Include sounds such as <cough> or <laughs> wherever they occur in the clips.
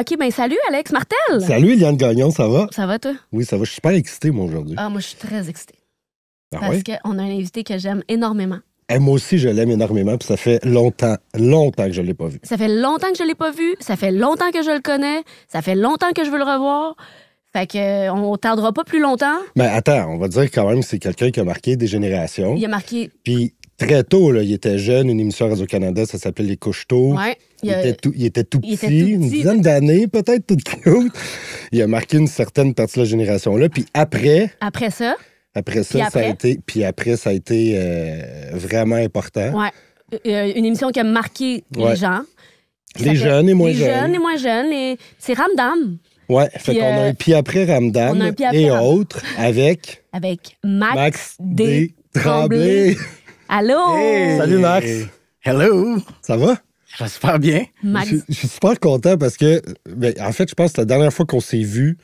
OK, ben salut Alex Martel. Salut Eliane Gagnon, ça va? Ça va toi? Oui, ça va. Je suis pas excité moi aujourd'hui. Ah, moi je suis très excitée. Ah parce qu'on a un invité que j'aime énormément. Eh, moi aussi, je l'aime énormément, puis ça fait longtemps, longtemps que je ne l'ai pas vu. Ça fait longtemps que je ne l'ai pas vu, ça fait longtemps que je le connais, ça fait longtemps que je veux le revoir. Fait qu'on on tardera pas plus longtemps. Mais ben, attends, on va dire quand même que c'est quelqu'un qui a marqué des générations. Il a marqué. Puis très tôt, là, il était jeune, une émission Radio-Canada, ça s'appelle Les Couches il, était tout, petit, une dizaine d'années, peut-être, tout cute. Il a marqué une certaine partie de la génération-là. Puis après. Après ça. Après ça, ça a été. Puis après, ça a été euh, vraiment important. Ouais. Euh, euh, une émission qui a marqué les gens. Les jeunes et moins jeunes. Les jeunes et moins jeunes. Et... C'est Ramdam. Oui, fait qu'on a un après Ramdam et autres avec. <laughs> Avec Max, D. Tremblay. Allô? Salut Max. Hello. Ça va? Ça bien. Je, suis super content parce que, ben, en fait, je pense que la dernière fois qu'on s'est vu,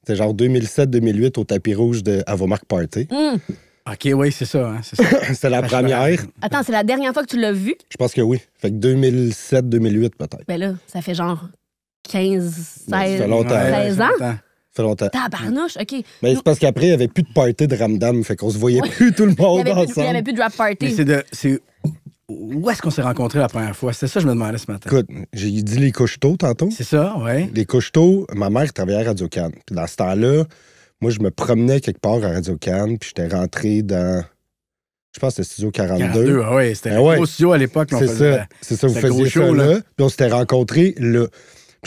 c'était genre 2007-2008 au tapis rouge de Avomark Party. Hmm. OK, oui, c'est ça. Hein, c'est <laughs> la première. Attends, c'est la dernière fois que tu l'as vu? Je pense que oui. Fait que 2007-2008 peut-être. Ben là, ça fait genre 15, 16, ben, ans. ça fait longtemps. 16 ans. Ça fait longtemps. OK. Mais ben, c'est parce qu'après, il n'y avait plus de party de ramdam, fait qu'on se voyait plus tout le monde il ensemble. il n'y avait plus de rap party. C'est où est-ce qu'on s'est rencontrés la première fois? C'est ça que je me demandais ce matin. Écoute, j'ai dit les coucheteaux tantôt. C'est ça, oui. Les coucheteaux, ma mère travaillait à Radio-Can. Puis dans ce temps-là, moi, je me promenais quelque part à Radio-Can, puis j'étais rentré dans. Je pense que c'était Studio 42. 42 ah oui, c'était un ben gros studio à l'époque. C'est ça, c'est ça, vous faisiez ça là. Puis on s'était rencontrés là. Le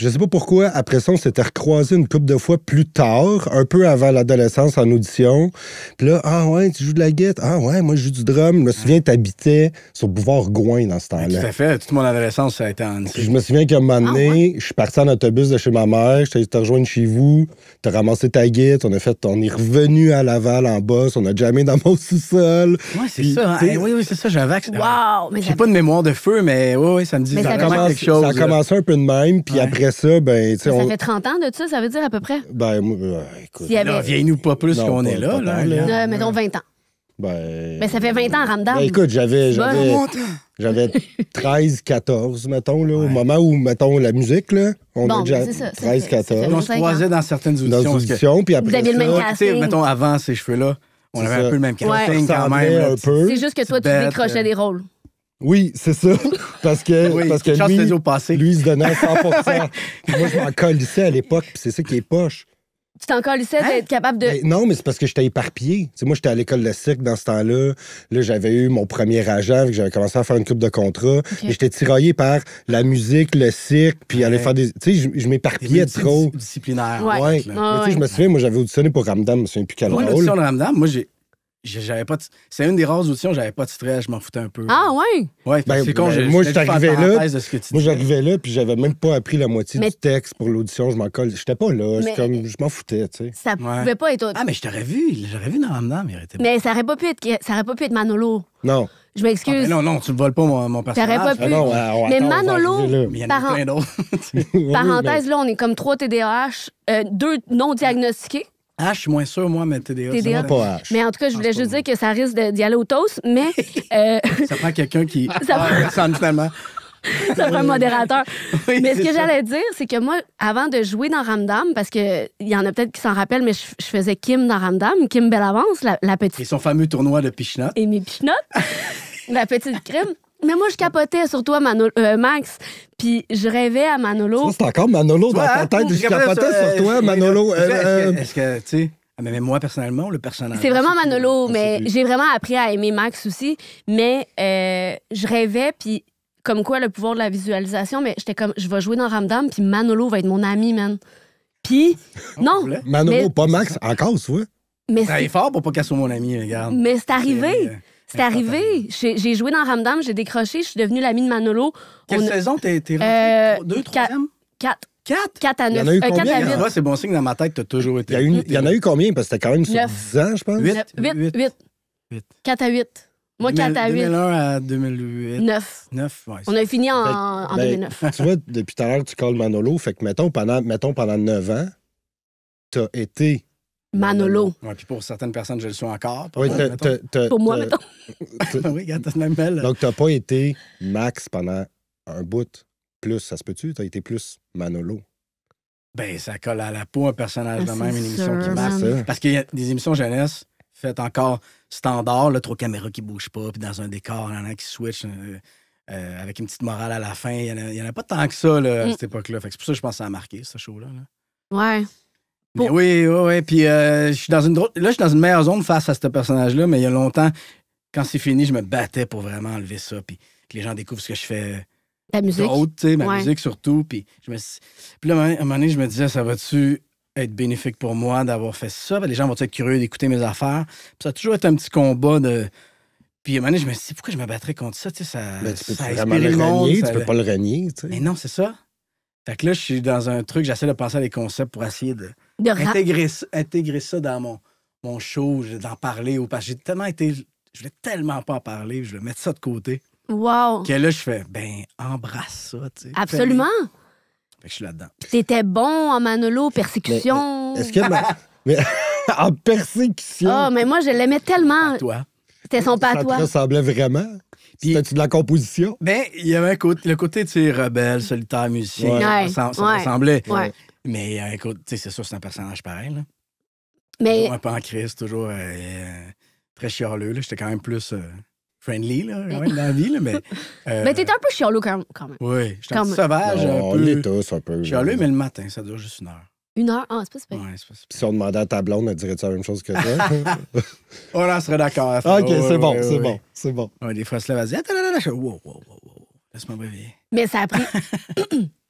je sais pas pourquoi, après ça, on s'était recroisés une couple de fois plus tard, un peu avant l'adolescence en audition. Puis là, ah ouais, tu joues de la guette, Ah ouais, moi, je joue du drum. Je me souviens, ah. t'habitais sur Bouvard-Gouin dans ce temps-là. Tout à fait. Toute mon adolescence, ça a été en je me souviens qu'à un moment ah donné, je suis parti en autobus de chez ma mère. Je t'ai te rejoindre chez vous. T'as ramassé ta guette, On est revenu à Laval en basse, On a jamais dans mon sous-sol. Ouais, c'est ça. Hein. Eh oui, oui, c'est ça. J'avais accès. Wow! J'ai pas de mémoire de feu, mais oui, oui, ça me dit ça, commence quelque chose. Ça a commencé un peu de même. Puis après, ça, ben, fait 30 ans de ça, ça veut dire à peu près? Ben, ben écoute. Avait... vieille-nous pas plus qu'on est là, là, mettons 20 ans. Ben, mais ben, ça fait 20 ans, Ramdam. écoute, j'avais 13, 14, <laughs> mettons, là, au moment où, mettons, la musique, là, on a déjà 13, 14. on se croisait dans certaines auditions. Vous auditions, puis après Vous ça, le mettons, avant ces cheveux-là, on avait un peu le même casting quand même. C'est juste que toi, tu décrochais euh. des rôles. Oui, c'est ça. <laughs> Parce que, parce que lui, lui, se donnait 100 puis <laughs> Moi, je m'en colissais à l'époque, puis c'est ça qui est poche. Tu t'en colissais hein? d'être capable de. Ben, non, mais c'est parce que j'étais éparpillé. moi, j'étais à l'école de cirque dans ce temps-là. Là, j'avais eu mon premier agent, j'avais commencé à faire une coupe de contrat. J'étais tiraillé par la musique, le cirque, puis ouais. aller faire des. Tu sais, je m'éparpillais trop. Disciplinaire. Ouais. ouais. Mais tu sais, je me souviens, moi, j'avais auditionné pour Ramdam, je me souviens plus quel Moi, de Ramdam, moi, j'ai j'avais pas c'est une des rares auditions j'avais pas de stress je m'en foutais un peu ah ouais ouais ben, c'est con ben, moi j'arrivais là moi j'arrivais là puis j'avais même pas appris la moitié du texte pour l'audition je m'en colle j'étais pas là comme je m'en foutais tu sais ça ne pouvait pas être autre... ah mais je t'aurais vu j'aurais vu dans mais il mais ça aurait pas pu être ça aurait pas pu être Manolo non je m'excuse. Ah, ben non, non, tu ne voles pas mon, mon personnage. pas ah, pu. non, mais Manolo, y en a plein <laughs> Parenthèse, là, on est comme trois TDAH, euh, deux non diagnostiqués. H, je suis moins sûr, moi, mais TDA, pas H. Mais en tout cas, je ah, voulais juste dire que ça risque d'y aller au toast, mais. <laughs> Euh, ça prend quelqu'un qui. <laughs> <laughs> ça prend... un modérateur. mais ce que j'allais dire, c'est que moi, avant de jouer dans Ramdam, parce qu'il y en a peut-être qui s'en rappellent, mais je, faisais Kim dans Ramdam, Kim Bellavance, la, petite. Et son fameux tournoi de Pichinot. Et mes Pichinot, la petite crime. Mais moi, je capotais sur toi, euh, Max. Puis je rêvais à Manolo. Ça, c'est encore Manolo dans ta tête. Je capotais sur, euh, toi, Manolo. Est-ce euh, que, tu sais. Ah, mais moi, personnellement, le personnage. C'est vraiment Manolo, mais j'ai vraiment appris à aimer Max aussi. Mais je rêvais, puis comme quoi le pouvoir de la visualisation, mais j'étais comme, je vais jouer dans Ramdam, puis Manolo va être mon ami, man. Puis, ah, non. Manolo, pas Max, encore, tu Mais ben, c'est fort pour pas qu'elle mon ami, regarde. Mais c'est arrivé. C'est arrivé. J'ai joué dans Ramdam, j'ai décroché, je suis devenue l'amie de Manolo. Quelle on... saison t'es rentrée? Euh, Deux, troisième? Quatre. 4? 4 à 9. Euh, il y en a Moi, c'est bon signe, dans ma tête, t'as toujours été. Il y, a Il y, en a eu combien? Parce que c'était quand même sur 10 ans, je pense. 8. 8. 8. 4 à 8. Moi, 4 à 8. 2001 à 2008. 9. 9, ouais, On a fini en, 2009. Ben, tu vois, depuis tout à l'heure, tu calles Manolo. Fait que, mettons, pendant, mettons, pendant 9 ans, t'as été Manolo. Ouais, puis pour certaines personnes, je le suis encore. Pour, moi, pour moi, mettons. <laughs> oui, regarde, même Donc, t'as pas été Max pendant un bout. Plus, ça se peut-tu? T'as été plus Manolo. Ben, ça colle à la peau un personnage de ah, même, une émission qui marche. Parce qu'il y a des émissions jeunesse faites encore standard, trop trois caméras qui bougent pas, puis dans un décor, qui switch euh, euh, avec une petite morale à la fin. Il y en, a pas tant que ça à mm. cette époque-là. Fait que c'est pour ça que je pense que ça a marqué, ce show Là. Ouais. Oui, oui, oui. Puis euh, je suis dans une Là, je suis dans une meilleure zone face à ce personnage-là, mais il y a longtemps, quand c'est fini, je me battais pour vraiment enlever ça. Puis que les gens découvrent ce que je fais. Ta musique. ma musique surtout. Puis, je me... là, à un moment donné, je me disais, ça va-tu être bénéfique pour moi d'avoir fait ça? Ben, les gens vont être curieux d'écouter mes affaires. ça a toujours été un petit combat de. Puis à un moment donné, je me disais, pourquoi je me battrais contre ça? Tu sais, ça, ben, le monde, renier, tu peux pas le renier. Mais non, c'est ça. Fait que là, je suis dans un truc, j'essaie de penser à des concepts pour essayer de intégrer, intégrer, ça dans mon, mon show, d'en parler. Ou parce que j'ai tellement été. Je voulais tellement pas en parler, je vais mettre ça de côté. Wow! Que là, je fais, ben, embrasse ça, tu sais. Absolument! Fait que je suis là-dedans. T'étais bon en Manolo, persécution. Est-ce que. <laughs> mais, en persécution. Ah, oh, mais moi, je l'aimais tellement. À toi. C'était son pas Ça te ressemblait vraiment. C'était-tu de la composition? Ben, il y avait un côté, le côté, tu sais, rebelle, solitaire, musicien. Ça, ouais. ressemblait. Ouais. Mais euh, écoute, c'est sûr, c'est un personnage pareil. Mais... Toujours un peu en crise, toujours euh, très chialeux. J'étais quand même plus euh, friendly là, dans la vie, mais. t'étais <laughs> un peu chialeux quand même. Oui, je suis un sauvage. on est un peu. Chialeux, mais le matin, ça dure juste une heure. Une heure? Ah, c'est pas super. Ouais, c'est pas Si on demandait à ta blonde, elle dirait-tu la même chose que toi? <laughs> On en on serait d'accord. OK, c'est bon, c'est bon, c'est bon. Ouais, des fois, elle se lève, Attends, attends, attends. Wow, wow, wow, wow. Laisse-moi réveiller. Mais ça a pris. <laughs>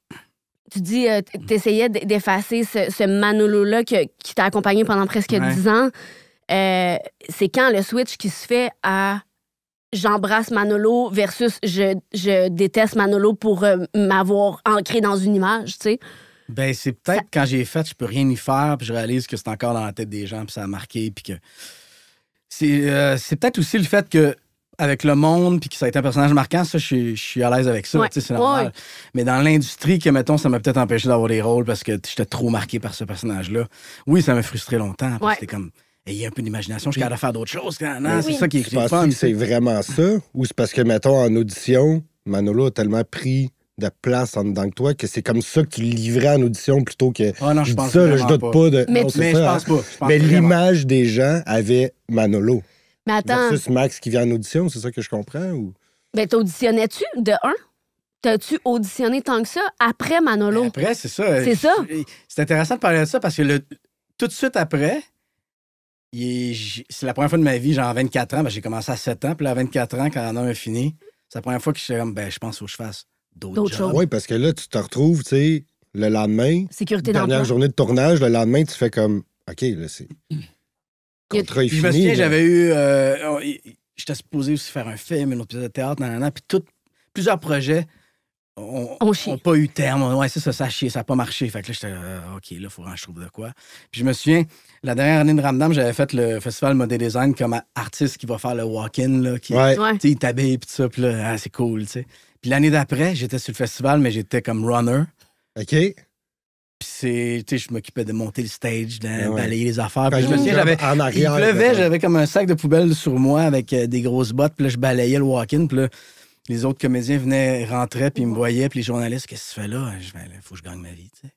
tu dis, euh, tu essayais d'effacer ce, Manolo-là qui, t'a accompagné pendant presque dix ans. Euh, c'est quand le switch qui se fait à j'embrasse Manolo versus je, déteste Manolo pour euh, m'avoir ancré dans une image, tu sais? Ben, c'est peut-être quand j'ai fait, je peux rien y faire, puis je réalise que c'est encore dans la tête des gens, puis ça a marqué, puis que. C'est peut-être aussi le fait que avec le monde, puis que ça a été un personnage marquant, ça, je suis, à l'aise avec ça, Mais dans l'industrie, que mettons, ça m'a peut-être empêché d'avoir des rôles parce que j'étais trop marqué par ce personnage-là. Oui, ça m'a frustré longtemps, parce que c'était comme... a un peu d'imagination, je suis à faire d'autres choses. C'est ça qui est Je c'est vraiment ça, ou c'est parce que, mettons, en audition, Manolo a tellement pris de place en dedans que toi, que c'est comme ça que tu livrais en audition plutôt que. Ah je, doute pas. Mais, je pense pas. mais l'image des gens avait Manolo. Max qui vient en audition, c'est ça que je comprends? Ou... Ben, t'auditionnais-tu de un? T'as-tu auditionné tant que ça après Manolo? Ben, après, c'est ça. C'est ça. C'est intéressant de parler de ça parce que tout de suite après, c'est la première fois de ma vie, genre 24 ans, ben, j'ai commencé à 7 ans, puis là, à 24 ans, quand on a fini, c'est la première fois que je suis comme, ben, je pense où que je fasse d'autres choses. Oui, parce que là, tu te retrouves, tu sais, le lendemain, Sécurité dernière journée de tournage, le lendemain, tu fais comme, OK, là, c'est. Je me fini. j'avais eu. Euh, oh, j'étais supposé aussi faire un film, une autre pièce de théâtre, nanana, puis plusieurs projets on pas eu terme. Ouais, ça, ça a ça n'a pas marché. Fait que là, j'étais, euh, OK, là, il faut que je trouve de quoi. Puis je me souviens, la dernière année de Ramdam, j'avais fait le festival Modé Design comme artiste qui va faire le walk-in, qui, ouais. tu il puis tout ça, puis là, ah, c'est cool, tu sais. Puis l'année d'après, j'étais sur le festival, mais j'étais comme runner. OK. Puis c'est, tu sais, je m'occupais de monter le stage, de ben balayer les affaires. Puis je me souviens, j'avais, il pleuvait, j'avais comme un sac de poubelle sur moi avec euh, des grosses bottes, puis là, je balayais le walk-in, puis là, les autres comédiens venaient, rentraient, puis ils me voyaient, puis les journalistes, qu'est-ce que tu fais là? Je faut que je gagne ma vie, tu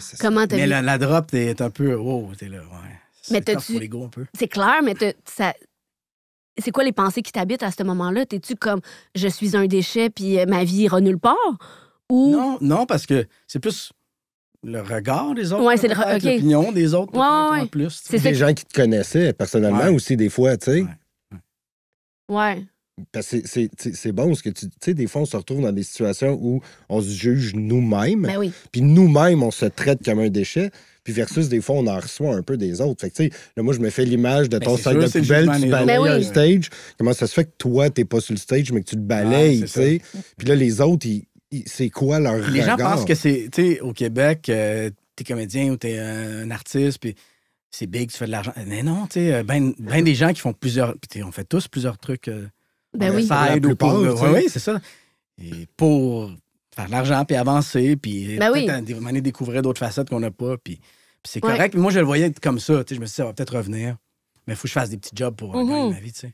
sais. Comment t'as Mais la, la drop, t'es un peu, oh t'es là, ouais. C'est clair, mais c'est quoi les pensées qui t'habitent à ce moment-là? T'es-tu comme je suis un déchet puis euh, ma vie ira nulle part? Ou... Non, non, parce que c'est plus le regard des autres. l'opinion des autres. plus. C'est des gens qui te connaissaient personnellement aussi, des fois, tu sais. Ouais. Parce que c'est bon, parce que tu sais, des fois, on se retrouve dans des situations où on se juge nous-mêmes. Ben oui. Puis nous-mêmes, on se traite comme un déchet. Puis versus, des fois, on en reçoit un peu des autres. Fait que, tu sais, là, moi, je me fais l'image de ben, ton sac de poubelle, tu balayes oui. stage. Comment ça se fait que toi, t'es pas sur le stage, mais que tu te balayes, tu sais? Puis là, les autres, ils c'est quoi leur Les gens pensent que c'est, tu sais, au Québec, euh, t'es comédien ou t'es un artiste, puis c'est big, tu fais de l'argent. Mais non, tu sais, euh, ben, ben des gens qui font plusieurs, on fait tous plusieurs trucs. Euh, ben oui. Ou pour, c'est ça. Et pour faire de l'argent, puis avancer, puis ben oui. À, découvrir d'autres facettes qu'on n'a pas, puis, c'est correct. Moi, je le voyais comme ça, tu sais, je me suis dit, ça va peut-être revenir, mais il faut que je fasse des petits jobs pour gagner mm-hmm. ma vie, tu sais.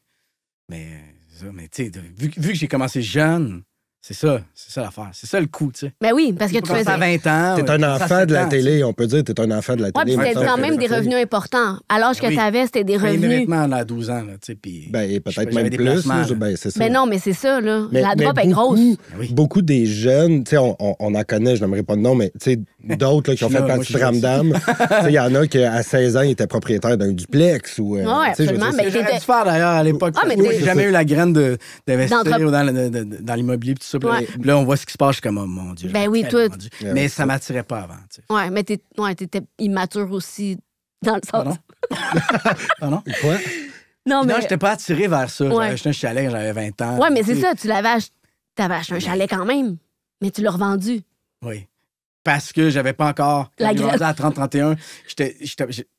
Mais, mais tu sais, vu que j'ai commencé jeune, c'est ça, c'est ça l'affaire. C'est ça le coup, tu sais. Ben oui, parce que tu faisais. à 20 ans. T'es un enfant de la télé, on peut dire, t'es un enfant de la télé. Ouais, puis quand même des revenus importants. À l'âge que t'avais, c'était des revenus. Maintenant à 12 ans, là, tu sais, puis. Ben, peut-être même plus. Ben, c'est ça. Ben non, mais c'est ça, là. la drop est grosse. Ben beaucoup des jeunes, tu sais, on en connaît, je n'aimerais pas de nom, mais tu sais, d'autres qui ont fait partie de Ramdam. Il y en a qui, à 16 ans, étaient propriétaires d'un duplex. ou. Euh, oui, absolument. dû faire d'ailleurs à l'époque. Ah, j'ai jamais eu la graine d'investir dans l'immobilier, là, on voit ce qui se passe, comme, oh, mon Dieu. Ben oui, toi. mais ça ça m'attirait pas avant. Tu Mais Ouais, mais t'étais immature aussi dans le sens. Pardon? <laughs> Pardon? Quoi? Non, mais... non j'étais pas attiré vers ça. J'avais acheté un chalet quand j'avais 20 ans. Ouais, mais c'est ça, tu l'avais acheté. T'avais acheté un chalet quand même, mais tu l'as revendu. Oui parce que j'avais pas encore la grève à 30 31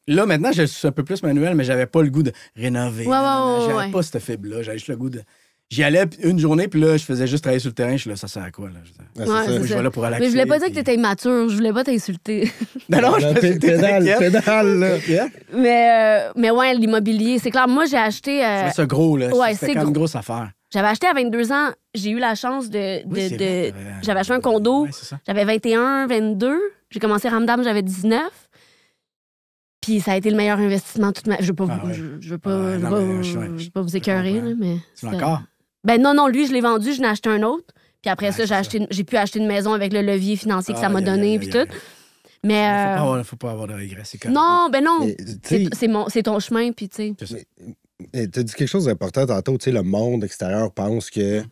là maintenant je suis un peu plus manuel mais j'avais pas le goût de rénover ouais, ouais, ouais, j'avais pas cette fibre là j'avais juste le goût de J'y allais une journée, puis là, je faisais juste travailler sur le terrain. Je suis là, ça sert à quoi? Là? Je, ouais, vais là pour Mais je voulais pas dire que t'étais immature. Je voulais pas t'insulter. <laughs> non, non, je pensais pédale, <laughs> mais, euh, mais ouais, l'immobilier, c'est clair. Moi, j'ai acheté. Euh... C'est gros, là. c'est quand une grosse affaire. J'avais acheté à 22 ans. J'ai eu la chance de. J'avais acheté un condo. j'avais 21, 22. J'ai commencé Ramdam, j'avais 19. Puis ça a été le meilleur investissement toute ma. Je veux pas, je, veux pas, vous, je, pas vous mais. encore? Ben non, non, lui, je l'ai vendu, je n'ai acheté un autre. Puis après ah, ça, j'ai, acheté, j'ai pu acheter une maison avec le levier financier que ça ah, m'a donné, puis tout. Mais. Euh, il faut, pas avoir de regrets, c'est quand Non, ben non. C'est ton chemin, puis tu sais. Tu eh, as dit quelque chose d'important tantôt, tu sais, le monde extérieur pense que.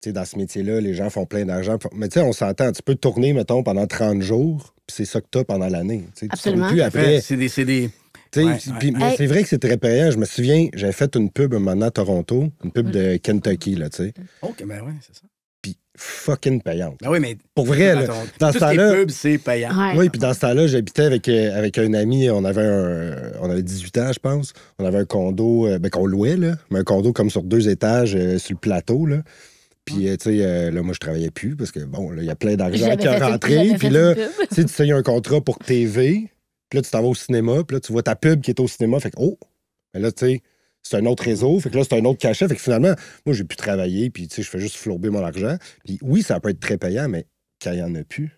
sais, dans ce métier-là, les gens font plein d'argent. Mais tu sais, on s'entend, tu peux tourner, mettons, pendant 30 jours, puis c'est ça que tu as pendant l'année. Absolument. Plus après. C'est des, des, c'est vrai que c'est très payant. Je me souviens, j'avais fait une pub un moment à Toronto, une pub mm. de Kentucky, là, tu sais. OK, ben oui, c'est ça. Puis fucking payante. Ben oui, mais. Pour vrai, dans ce temps-là. pubs, c'est payant. Oui, puis dans ce temps-là, j'habitais avec, euh, avec un ami. On avait, on avait 18 ans, je pense. On avait un condo, euh, ben, qu'on louait, là. Mais un condo comme sur deux étages, euh, sur le plateau, là. Puis, tu sais, là, moi, je travaillais plus parce que, bon, il y a plein d'argent qui a rentré. Puis là, tu sais, tu signes un contrat pour TV. Puis là, tu t'en vas au cinéma, puis là, tu vois ta pub qui est au cinéma. Fait que, oh, mais là, tu sais, c'est un autre réseau. Fait que là, c'est un autre cachet. Fait que finalement, moi, j'ai pu travailler, puis tu sais, je fais juste flouber mon argent. Puis oui, ça peut être très payant, mais quand il n'y en a plus.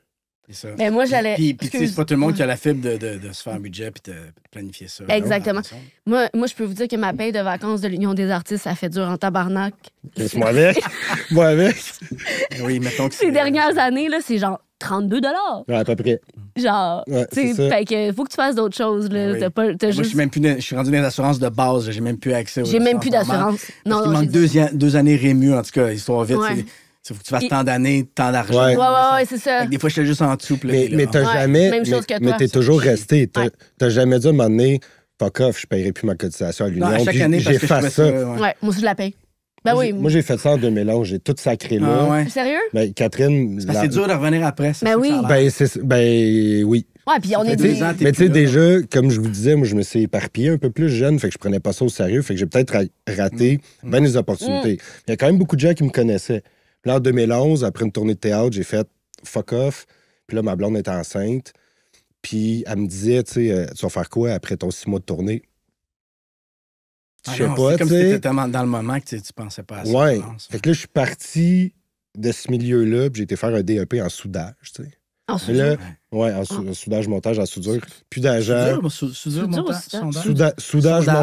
Ça. Mais ben, moi, j'allais. Puis, puis c'est pas tout le monde qui a la fibre de, se faire un budget puis de planifier ça. Ben, exactement. moi, moi, je peux vous dire que ma paye de vacances de l'Union des artistes, ça fait dur en tabarnak. <laughs> Moi avec. moi ben avec. oui, mettons que Ces euh, dernières années, là, c'est genre 32 dollars. Ouais, à peu près. Genre, tu sais, fait que faut que tu fasses d'autres choses. Là. Ben pas, Moi, je suis même plus, je suis rendu dans l'assurance de base, j'ai même plus accès J'ai même plus d'assurance. Non, non, il manque deux, deux, années Rému, en tout cas, histoire vite. Il faut que tu fasses tant d'années, tant d'argent. Ouais, ouais, ouais, c'est ça. Des fois, je suis juste en dessous. Mais, t'as jamais. Même chose que toi. Mais t'es toujours resté. T'as, jamais dû à un moment donné, fuck off, je paierai plus ma cotisation à l'Union. Non, chaque année, ça. ça. Ouais. moi aussi, je la paye. Bah oui. Moi, j'ai fait ça en 2011. J'ai tout sacré là. Ah ouais. Sérieux? Ben, Catherine. C'est dur de revenir après. Ben oui. Ben, ben oui. Ouais, puis on est Mais tu sais, déjà, comme je vous disais, moi, je me suis éparpillé un peu plus jeune, fait que je prenais pas ça au sérieux, fait que j'ai peut-être raté mmh. des opportunités. Mm. Il y a quand même beaucoup de gens qui me connaissaient. Puis là, en 2011, après une tournée de théâtre, j'ai fait fuck off. Puis là, ma blonde est enceinte. Puis elle me disait, tu sais, euh, tu vas faire quoi après ton six mois de tournée? Je ah sais pas. C'est comme si étais dans le moment que tu, pensais pas à ça. Ouais. Fait que là, je suis parti de ce milieu-là, puis j'ai été faire un DEP en soudage, tu sais. En soudage. Ouais, ah. en, soudage, montage, à soudure. plus d'agent. Soudure, montage, hein. soudage. montage. Soudage, ah.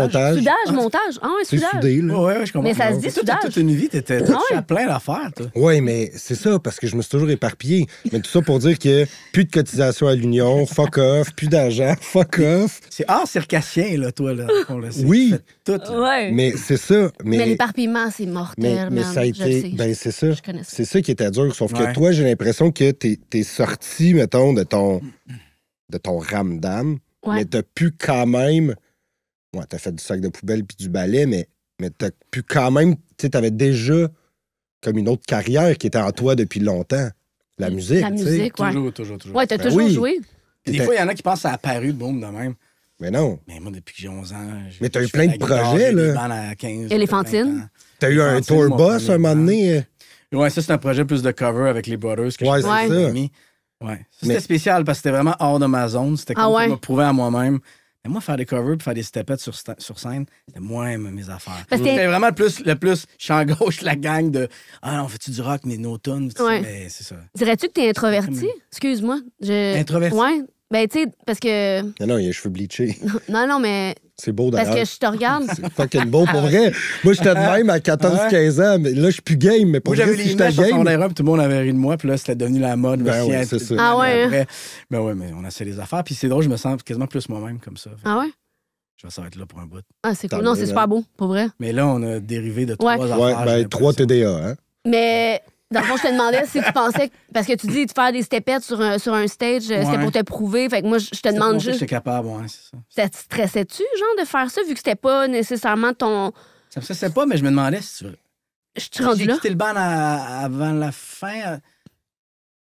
montage. Ah, C'est soudage. soudé, là. Oui, je comprends. Mais ça se dit soudage. toute une vie, t'étais plein d'affaires, toi. Oui, mais c'est ça, parce que je me suis toujours éparpillé. Mais tout ça pour dire que plus de cotisation à l'Union, fuck off, plus d'argent, <laughs> fuck off. C'est hors circassien, là, toi, là, Oui. tout. Mais, c'est ça. Mais, l'éparpillement, c'est mortel, mais, mais ça a été. Ben, c'est ça. C'est ça qui était dur. Sauf que toi, j'ai l'impression que t'es sorti, mettons, de ton de ton ramdam, ouais. mais t'as pu quand même. Ouais, t'as fait du sac de poubelle puis du ballet, mais, mais t'as pu quand même. Tu sais, t'avais déjà comme une autre carrière qui était en toi depuis longtemps. La musique. La musique, Toujours, toujours, toujours. Ouais, t'as ben toujours joué. des fois, il y en a qui pensent à apparu, boum, de même. Mais non. Mais moi, depuis que j'ai 11 ans. Mais t'as eu plein de projets, là. Éléphantine. T'as eu un tour boss un moment donné. Hein? Ouais, ça, c'est un projet plus de cover avec les Brothers que ouais, j'ai ouais. Ouais. C'était spécial parce que c'était vraiment hors de ma zone. C'était ah comme me prouver à moi-même. Mais moi, faire des covers et faire des stepettes sur, sur scène, c'était moins mes affaires. C'était vraiment le plus, Je suis en gauche, la gang de Ah, on fait-tu du rock, mais nos tonnes, c'est ça. Dirais-tu que t'es introverti? Excuse-moi. Introverti? Ouais. Ben, tu sais, parce que. Non, non, il a les cheveux bleachés. <laughs> non, non, mais c'est beau d'ailleurs. Parce que je te regarde. <laughs> C'est fucking beau pour vrai. Moi, j'étais de même à 14-15 ans. Mais là, je suis plus game. Mais pour Moi, vrai, si j'étais game. tout le monde avait ri de moi. Puis là, c'était devenu la mode. Ben oui, c'est ça. Ah ouais. Ben mais on a fait les affaires. Puis c'est drôle, je me sens quasiment plus moi-même comme ça. Ah ouais? Je vais s'arrêter là pour un bout. Ah, c'est cool. Non, c'est super beau, pour vrai. Mais là, on a dérivé de trois affaires. Ouais, ben trois TDA, hein? Mais dans le fond, je te demandais si tu pensais. Parce que tu dis de faire des stepettes sur un, sur un stage, euh, c'était pour te prouver. Fait que moi, je te demande juste. suis capable, ouais, c'est ça. Ça te stressait-tu, genre, de faire ça, vu que c'était pas nécessairement ton. Ça me stressait pas, mais je me demandais si tu. Je suis rendu là. J'ai quitté le ban avant la fin.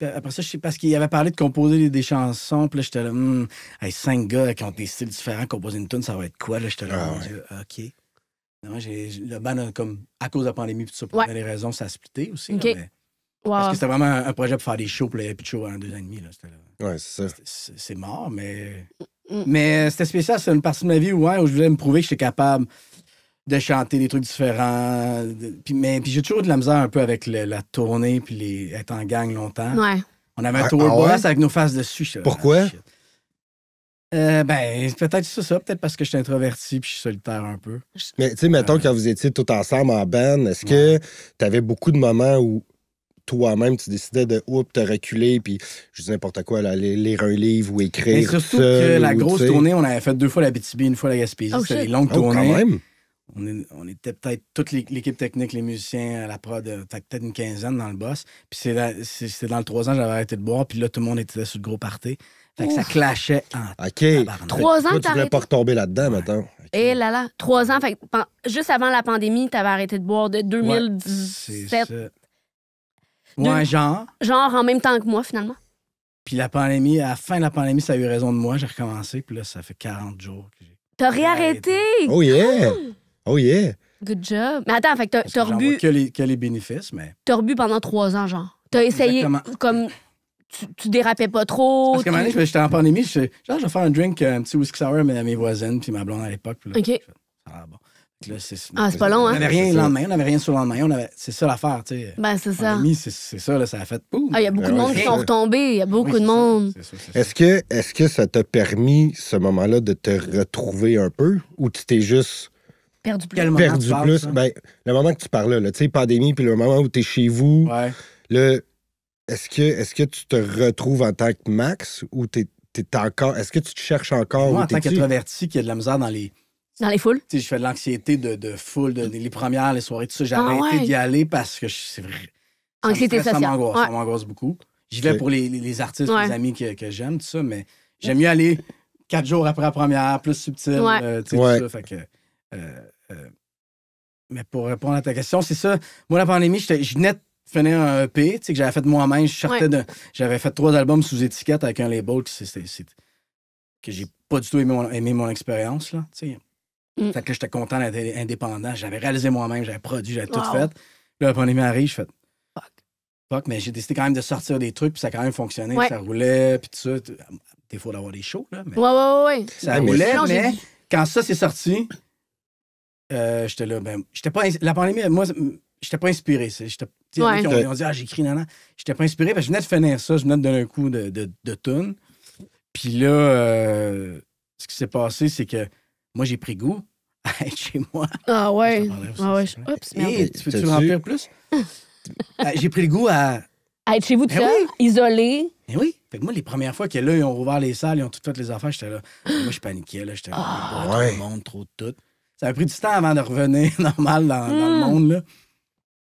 Après ça, je sais parce qu'il avait parlé de composer des, chansons, puis là, j'étais là, hum, hey, cinq gars qui ont des styles différents, composer une tune, ça va être quoi? Là, j'étais là, ah mon Dieu, OK. Non, le band, comme, à cause de la pandémie, tout ça, pour des raisons, ça a splitté aussi. Parce que c'était vraiment un projet pour faire des shows, puis il en deux ans et demi. Là. Ouais, c'est ça. C'est mort, mais. Mm, mm. Mais euh, c'était spécial, c'est une partie de ma vie où, je voulais me prouver que j'étais capable de chanter des trucs différents. Puis, mais puis j'ai toujours de la misère un peu avec la tournée, puis les... être en gang longtemps. Ouais. On avait un ah, tour de ah avec nos faces dessus. Pourquoi? Ah, euh, ben, peut-être c'est ça, peut-être parce que je suis introverti puis je suis solitaire un peu. Mais tu sais, mettons, euh. quand vous étiez tout ensemble en band, est-ce que tu avais beaucoup de moments où toi-même, tu décidais de oups, te reculer, puis je dis n'importe quoi, aller lire un livre ou écrire. Mais surtout que la grosse tournée, on avait fait deux fois la BTB, une fois la Gaspésie. Oh, c'était des longues oh, tournées. On, était peut-être toute l'équipe technique, les musiciens, à la prod, euh, peut-être une quinzaine dans le boss. Puis c'est, dans le trois ans, j'avais arrêté de boire, puis là, tout le monde était sur le gros party. Fait que ça clashait en OK. Trois ans tu pas retomber là-dedans, maintenant. Et eh là là, trois ans. Fait juste avant la pandémie, t'avais arrêté de boire de 2017, ça. genre. genre en même temps que moi finalement. Puis la pandémie, à la fin de la pandémie, ça a eu raison de moi. J'ai recommencé. Puis là, ça fait 40 jours que j'ai. T'as réarrêté. Oh yeah! Ah! Oh yeah! Good job. Mais attends, fait que t'as- rebu, que les, bénéfices, mais. t'as rebu pendant trois ans genre. T'as essayé comme tu, dérapais pas trop. Parce que j'étais en pandémie, je, genre, je vais faire un drink, euh, un petit whisky sour à mes voisines, puis ma blonde à l'époque. OK. ah, bon. ah, c'est pas long, hein? On n'avait rien le lendemain, on n'avait rien sur le lendemain. C'est ça l'affaire, tu sais. Ben, c'est ça. C'est ça, là, ça a fait boum. Ah, il y a beaucoup de ben monde qui sont retombés. Il y a beaucoup de monde. Est-ce que, est que ça t'a permis, ce moment-là, de te retrouver un peu ou tu t'es juste. Perdu plus. Perdu plus. ben, le moment que tu parles, là, tu sais, pandémie, puis le moment où tu es chez vous. Le est-ce que, est que tu te retrouves en tant que Max ou encore. Est-ce que tu te cherches encore? Moi, en tant qu'il y a de la misère dans les. Dans les foules? je fais de l'anxiété de, de foule, de, les premières, les soirées, tout ça. J'ai ah arrêté d'y aller parce que c'est vrai. Anxiété sociale. Ça m'angoisse, ça beaucoup. J'y vais pour les, les, artistes, les amis que, que j'aime, tout ça, mais j'aime mieux aller quatre jours après la première, plus subtil, euh, tu sais, ça. Fait que, euh, euh, mais pour répondre à ta question, c'est ça. Moi, la pandémie, je venais finir un EP, tu sais, que j'avais fait moi-même. Je de... J'avais fait trois albums sous étiquette avec un label qui, que j'ai pas du tout aimé mon, expérience, là, tu sais. Mm. que j'étais content d'être indépendant. J'avais réalisé moi-même, j'avais produit, j'avais tout fait. la pandémie arrive, je fais fuck. Fuck, mais j'ai décidé quand même de sortir des trucs, puis ça quand même fonctionné, ça roulait, puis tout ça. Des fois d'avoir des shows, là. Mais... Ouais, ouais, Ça roulait, mais quand ça s'est sorti, euh, j'étais là, ben, pas. La pandémie, moi, j'étais pas inspiré. J'étais ouais. on, dit Ah, j'écris, nana. J'étais pas inspiré, parce que je venais de finir ça, je venais de donner un coup de, de, tune. Puis là, euh, ce qui s'est passé, c'est que moi, j'ai pris goût <laughs> à être chez moi. Ah ouais. Ah ouais. Oups, tu peux-tu remplir plus? Euh, j'ai pris le goût à. À être chez vous tout eh seul, isolé. mais eh oui. Fait que moi, les premières fois que là, ils ont rouvert les salles, ils ont tout fait les affaires, j'étais là. moi, je paniquais, là. J'étais ah, ah, là. ouais. Trop monde, trop de tout. Ça a pris du temps avant de revenir <laughs> normal dans, dans le hmm. monde, là.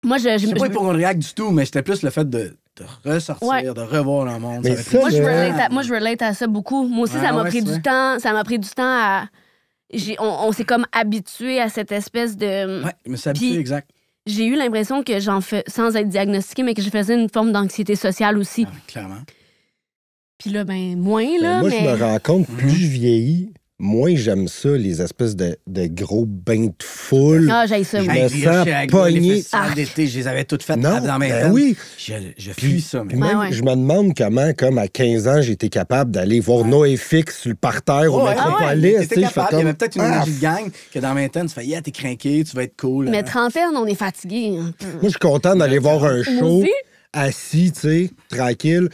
Moi, je. je, je pas pour un réacte du tout, mais c'était plus le fait de ressortir, de revoir le monde. moi, je relate à, ça beaucoup. Moi aussi, ça m'a pris du temps. Ça m'a pris du temps à. On, s'est comme habitué à cette espèce de. Oui, mais c'est exact. J'ai eu l'impression que j'en fais, sans être diagnostiqué mais que je faisais une forme d'anxiété sociale aussi. Ah, clairement. Puis là, ben, moins, ben, là. moi, je me rends compte, plus mhm. je vieillis, moi, j'aime ça, les espèces de, gros bains de foule. Ah, j'aime ça, Je oui. je les avais toutes faites Non, dans mes ben oui. Je, fuis ça, mais... je me demande comment, comme à 15 ans, j'étais capable d'aller voir Noé Fix sur le parterre au ouais. tu il y avait peut-être une magie ah, de gang que dans 20 ans, tu fais « Yeah, t'es craqué, tu vas être cool. Mais euh. trentaine, on est fatigué. Hein. Moi, je suis content d'aller voir un show assis, tu sais, tranquille.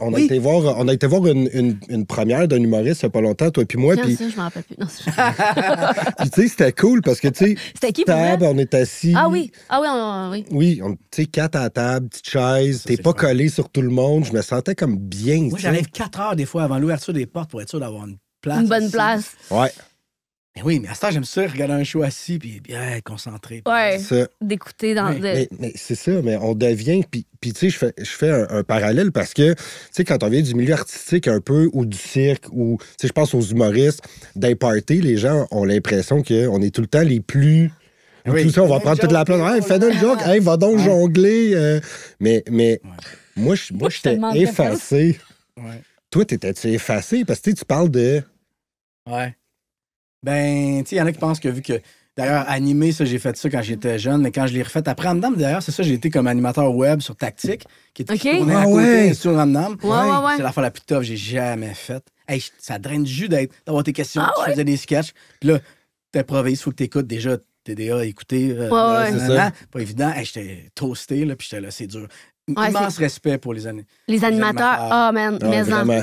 on, a été voir, on a été voir une, première d'un humoriste il n'y a pas longtemps, toi puis moi. Ça, je m'en rappelle plus. <laughs> puis tu sais, c'était cool parce que, tu sais, c'était qui, table, on est assis. Ah oui, ah oui, on, oui. Oui, tu sais, quatre à table, petite chaise, t'es pas collé sur tout le monde. Je me sentais comme bien. Moi, j'arrive quatre heures des fois avant l'ouverture des portes pour être sûr d'avoir une place. Une bonne place. Ouais oui, mais à ce temps, j'aime ça, regarder un show assis, puis bien concentré. Oui, d'écouter dans... Oui. Mais, c'est ça, mais on devient... Puis, puis tu sais, je fais, je fais un, parallèle parce que, tu sais, quand on vient du milieu artistique un peu, ou du cirque, ou, tu sais, je pense aux humoristes, d'un party, les gens ont l'impression qu'on est tout le temps les plus... Tout ça, on va prendre toute la place. Hey, fais une joke. Hey, va donc jongler. Euh. mais mais moi, je, moi, j'étais effacé. Toi, tétais effacé? Parce que tu parles de... Ouais. Ben, tu sais, il y en a qui pensent que vu que. D'ailleurs, animé, ça, j'ai fait ça quand j'étais jeune, mais quand je l'ai refait après Amdam, d'ailleurs, c'est ça, j'ai été comme animateur web sur Tactique, qui était ah, sur Amdam. Ouais, ouais, c'est la plus tough que j'ai jamais faite. ça draine du jus d'avoir tes questions, ah tu faisais des sketchs, puis là, Il faut que t'écoutes déjà T'es déjà écouté. Euh, ouais, euh, Ça. Pas évident. j'étais toasté, là, puis j'étais là, c'est dur. immense respect pour les, animateurs. les, animateurs. Ah, oh, man, ah, mais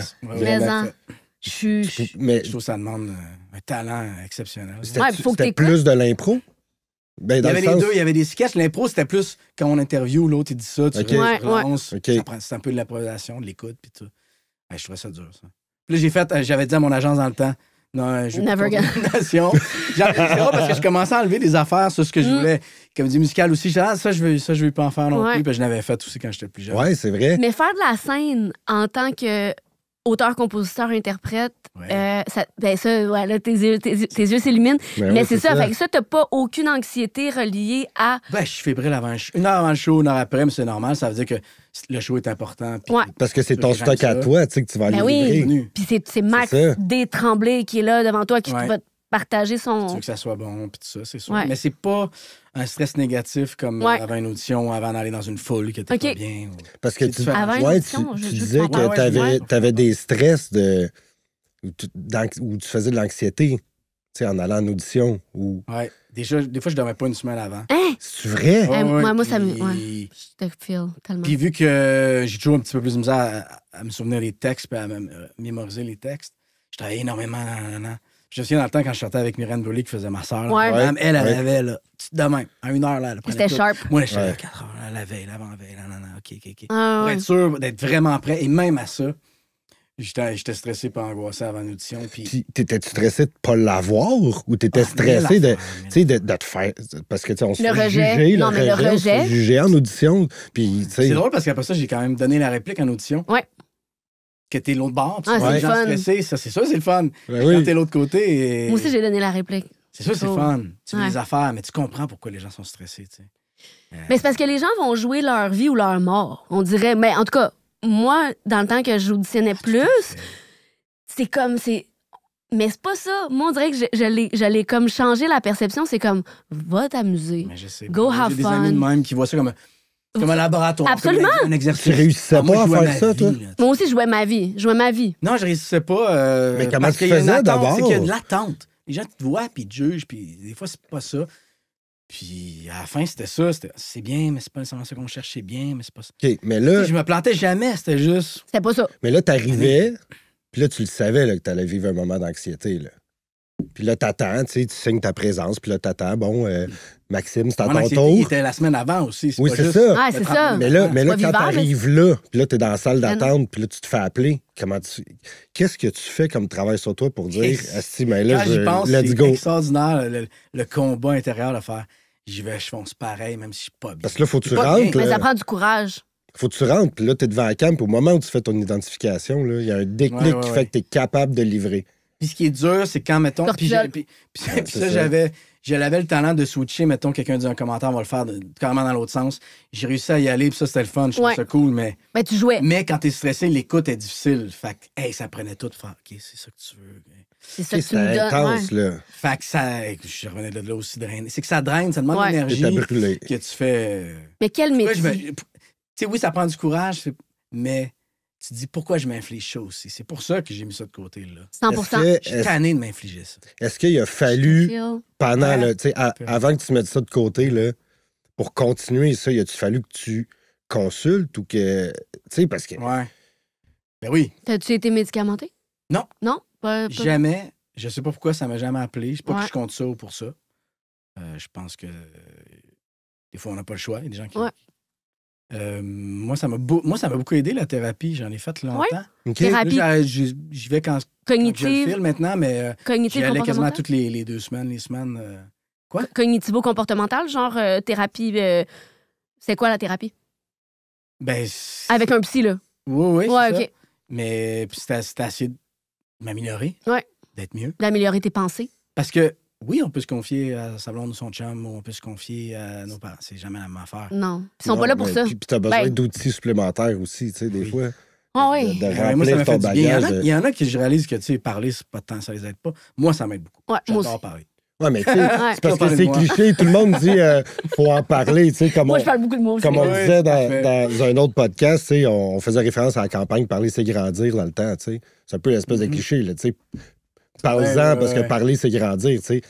je trouve que ça demande euh, un talent exceptionnel. C'était plus de l'impro? Ben, il y avait les deux, il y avait des sketchs. L'impro, c'était plus quand on interview, l'autre, il dit ça, tu okay. C'est un peu de l'improvisation, de l'écoute, puis tout. Ben, je trouvais ça dur, ça. Puis là, j'ai fait, euh, j'avais dit à mon agence dans le temps, non, euh, je Never again. <laughs> vrai parce que je commençais à enlever des affaires sur ce que je mm. voulais. Comme du musical aussi, ah, ça, je veux, ça, je veux pas en faire non plus, puis je l'avais fait aussi quand j'étais plus jeune. Ouais, c'est vrai. Mais faire de la scène en tant que auteur, compositeur, interprète, euh, ben ça, tes yeux, tes, yeux s'illuminent. Ben mais c'est ça. ça. Fait que ça, t'as pas aucune anxiété reliée à. Ben, je suis fébrile avant le show. Une heure avant le show, une heure après, mais c'est normal. Ça veut dire que le show est important. Parce que c'est ton stock à toi, tu sais, que tu vas ben aller ben Puis c'est Max détremblé, qui est là devant toi, qui va te partager son. Tu veux que ça soit bon, puis tout ça, c'est sûr. Mais c'est pas un stress négatif comme avant une audition, avant d'aller dans une foule, que était pas bien. Parce que tu, ouais, tu, tu, disais que ah t'avais avais, des stress de, où, tu, faisais de l'anxiété en allant en audition. Oui. Déjà, des fois, je dormais pas une semaine avant. Hein? C'est vrai? Eh, moi, moi, ça me. Puis vu que j'ai toujours un petit peu plus de misère à, me souvenir des textes, puis à, euh, mémoriser les textes, je travaillais énormément. Je me souviens dans le temps quand je sortais avec Myrène Boulay qui faisait ma soeur. elle, elle l'avait, avait là, demain, à une heure, là, elle C'était sharp. Moi, suis à 4 heures, là, la veille, l'avant-veille, là, là, OK, OK, OK. Ah Pour être sûr d'être vraiment prêt. Et même à ça, J'étais stressé pas angoissé avant l'audition. Puis... T'étais-tu stressé de pas l'avoir ou t'étais ah, stressé de, de, de, te faire. Parce que on se fait juger, le, rejet, le rejet. On se en audition. Puis, c'est drôle parce qu'après ça, j'ai quand même donné la réplique en audition. Ouais que t'es l'autre bord, tu ah, vois ça, c'est ça, c'est le fun. Ben oui. l'autre côté. Et... Moi aussi, j'ai donné la réplique. C'est ça, c'est fun. Tu fais des affaires, mais tu comprends pourquoi les gens sont stressés, tu Mais c'est parce que les gens vont jouer leur vie ou leur mort, on dirait. Mais en tout cas, moi, dans le temps que j'auditionnais ah, plus, c'est comme, c'est... Mais c'est pas ça. Moi, on dirait que j'allais je comme changer la perception. C'est comme, va t'amuser. Go have fun. J'ai des amis de même qui voient ça comme, comme un laboratoire. Absolument. un exercice. Tu réussissais ah, pas à faire ça, toi? Moi aussi, je jouais ma vie. Je jouais ma vie. Non, je réussissais pas. Euh, mais comment tu faisais d'abord? C'est qu'il y a de l'attente. Les gens te voient, puis te jugent, puis des fois, c'est pas ça. Puis à la fin, c'était ça. c'est bien, mais c'est pas nécessairement ce qu'on cherchait. bien, mais c'est pas ça. OK, mais là. Je me plantais jamais, c'était juste. C'était pas ça. Mais là, t'arrivais, puis là, tu le savais là, que t'allais vivre un moment d'anxiété, Puis là, t'attends, tu sais, tu signes ta présence, puis là, t'attends. Bon, euh, Maxime, c'est à ton tour. Il était la semaine avant aussi. Oui, ah, c'est ça. Mais là, mais là quand t'arrives là, puis là, t'es dans la salle d'attente, puis là, tu te fais appeler. Comment tu... Qu'est-ce que tu fais comme travail sur toi pour dire, si, mais ben là, je... pense, let's go. C'est extraordinaire le, combat intérieur à faire. J'y vais, je fonce pareil, même si je suis pas bien. Parce que là, faut que tu rentres. Mais ça prend du courage faut que tu rentres, puis là, t'es devant la cam, au moment où tu fais ton identification, il y a un déclic qui fait que t'es capable de livrer. Puis ce qui est dur, c'est quand, mettons. Puis, ça, j'avais je l'avais le talent de switcher. Mettons, quelqu'un dit un commentaire, on va le faire carrément dans l'autre sens. J'ai réussi à y aller, puis ça, c'était le fun. Je trouve ça cool, mais. Mais tu jouais. Mais quand t'es stressé, l'écoute est difficile. Fait que, hey, ça prenait tout. Fait, OK, c'est ça que tu veux. C'est ça que tu C'est intense, là. Fait que ça. Je revenais de là aussi drainé. C'est que ça draine, ça demande ouais. l'énergie que tu fais. Euh, mais quel métier? Tu sais, oui, ça prend du courage, mais tu te dis pourquoi je m'inflige ça aussi. C'est pour ça que j'ai mis ça de côté. Là. 100 Je suis tanné de m'infliger ça. Est-ce qu'il a fallu, pendant avant que tu mettes ça de côté, là, pour continuer ça, il a-tu fallu que tu consultes ou que. Tu sais, parce que. Ouais. Ben oui. T'as-tu été médicamenté? Non. Non? Jamais. Je sais pas pourquoi ça m'a jamais appelé. Je sais pas que je compte ça ou pour ça. Euh, je pense que. Euh, des fois, on n'a pas le choix. Il y a des gens qui, euh, moi, ça m'a moi, ça m'a beaucoup aidé, la thérapie. J'en ai fait longtemps. Ouais. Thérapie. J'y vais quand, je file maintenant, mais euh, j'y allais quasiment toutes les, deux semaines, les semaines. Euh, quoi? Cognitivo-comportemental, genre thérapie. c'est quoi la thérapie? Ben. Avec un psy, là. Oui, oui. Ouais, ça. Mais c'était assez de m'améliorer. Ouais. D'être mieux. D'améliorer tes pensées. Parce que oui, on peut se confier à sa blonde, son chum, on peut se confier à nos parents. C'est jamais la même affaire. Non. Ils sont pas là pour ça. Puis, t'as besoin ben. d'outils supplémentaires aussi, tu sais, des fois. Ah oui. De, moi, ça fait du Il y, en a, euh. qui je réalise que, tu sais, parler, c'est pas tant ça les aide pas. Moi, ça m'aide beaucoup. Ouais, J'adore parler. Ouais, mais tu sais, c'est parce que c'est cliché. Tout le monde dit euh, faut en parler. Tu sais, Moi, je parle beaucoup de mots. Comme on disait dans, un autre podcast, tu sais, on, faisait référence à la campagne Parler, c'est grandir dans le temps. Tu sais. C'est un peu l'espèce de mm-hmm. cliché. Là, tu sais parce que parler, c'est grandir, tu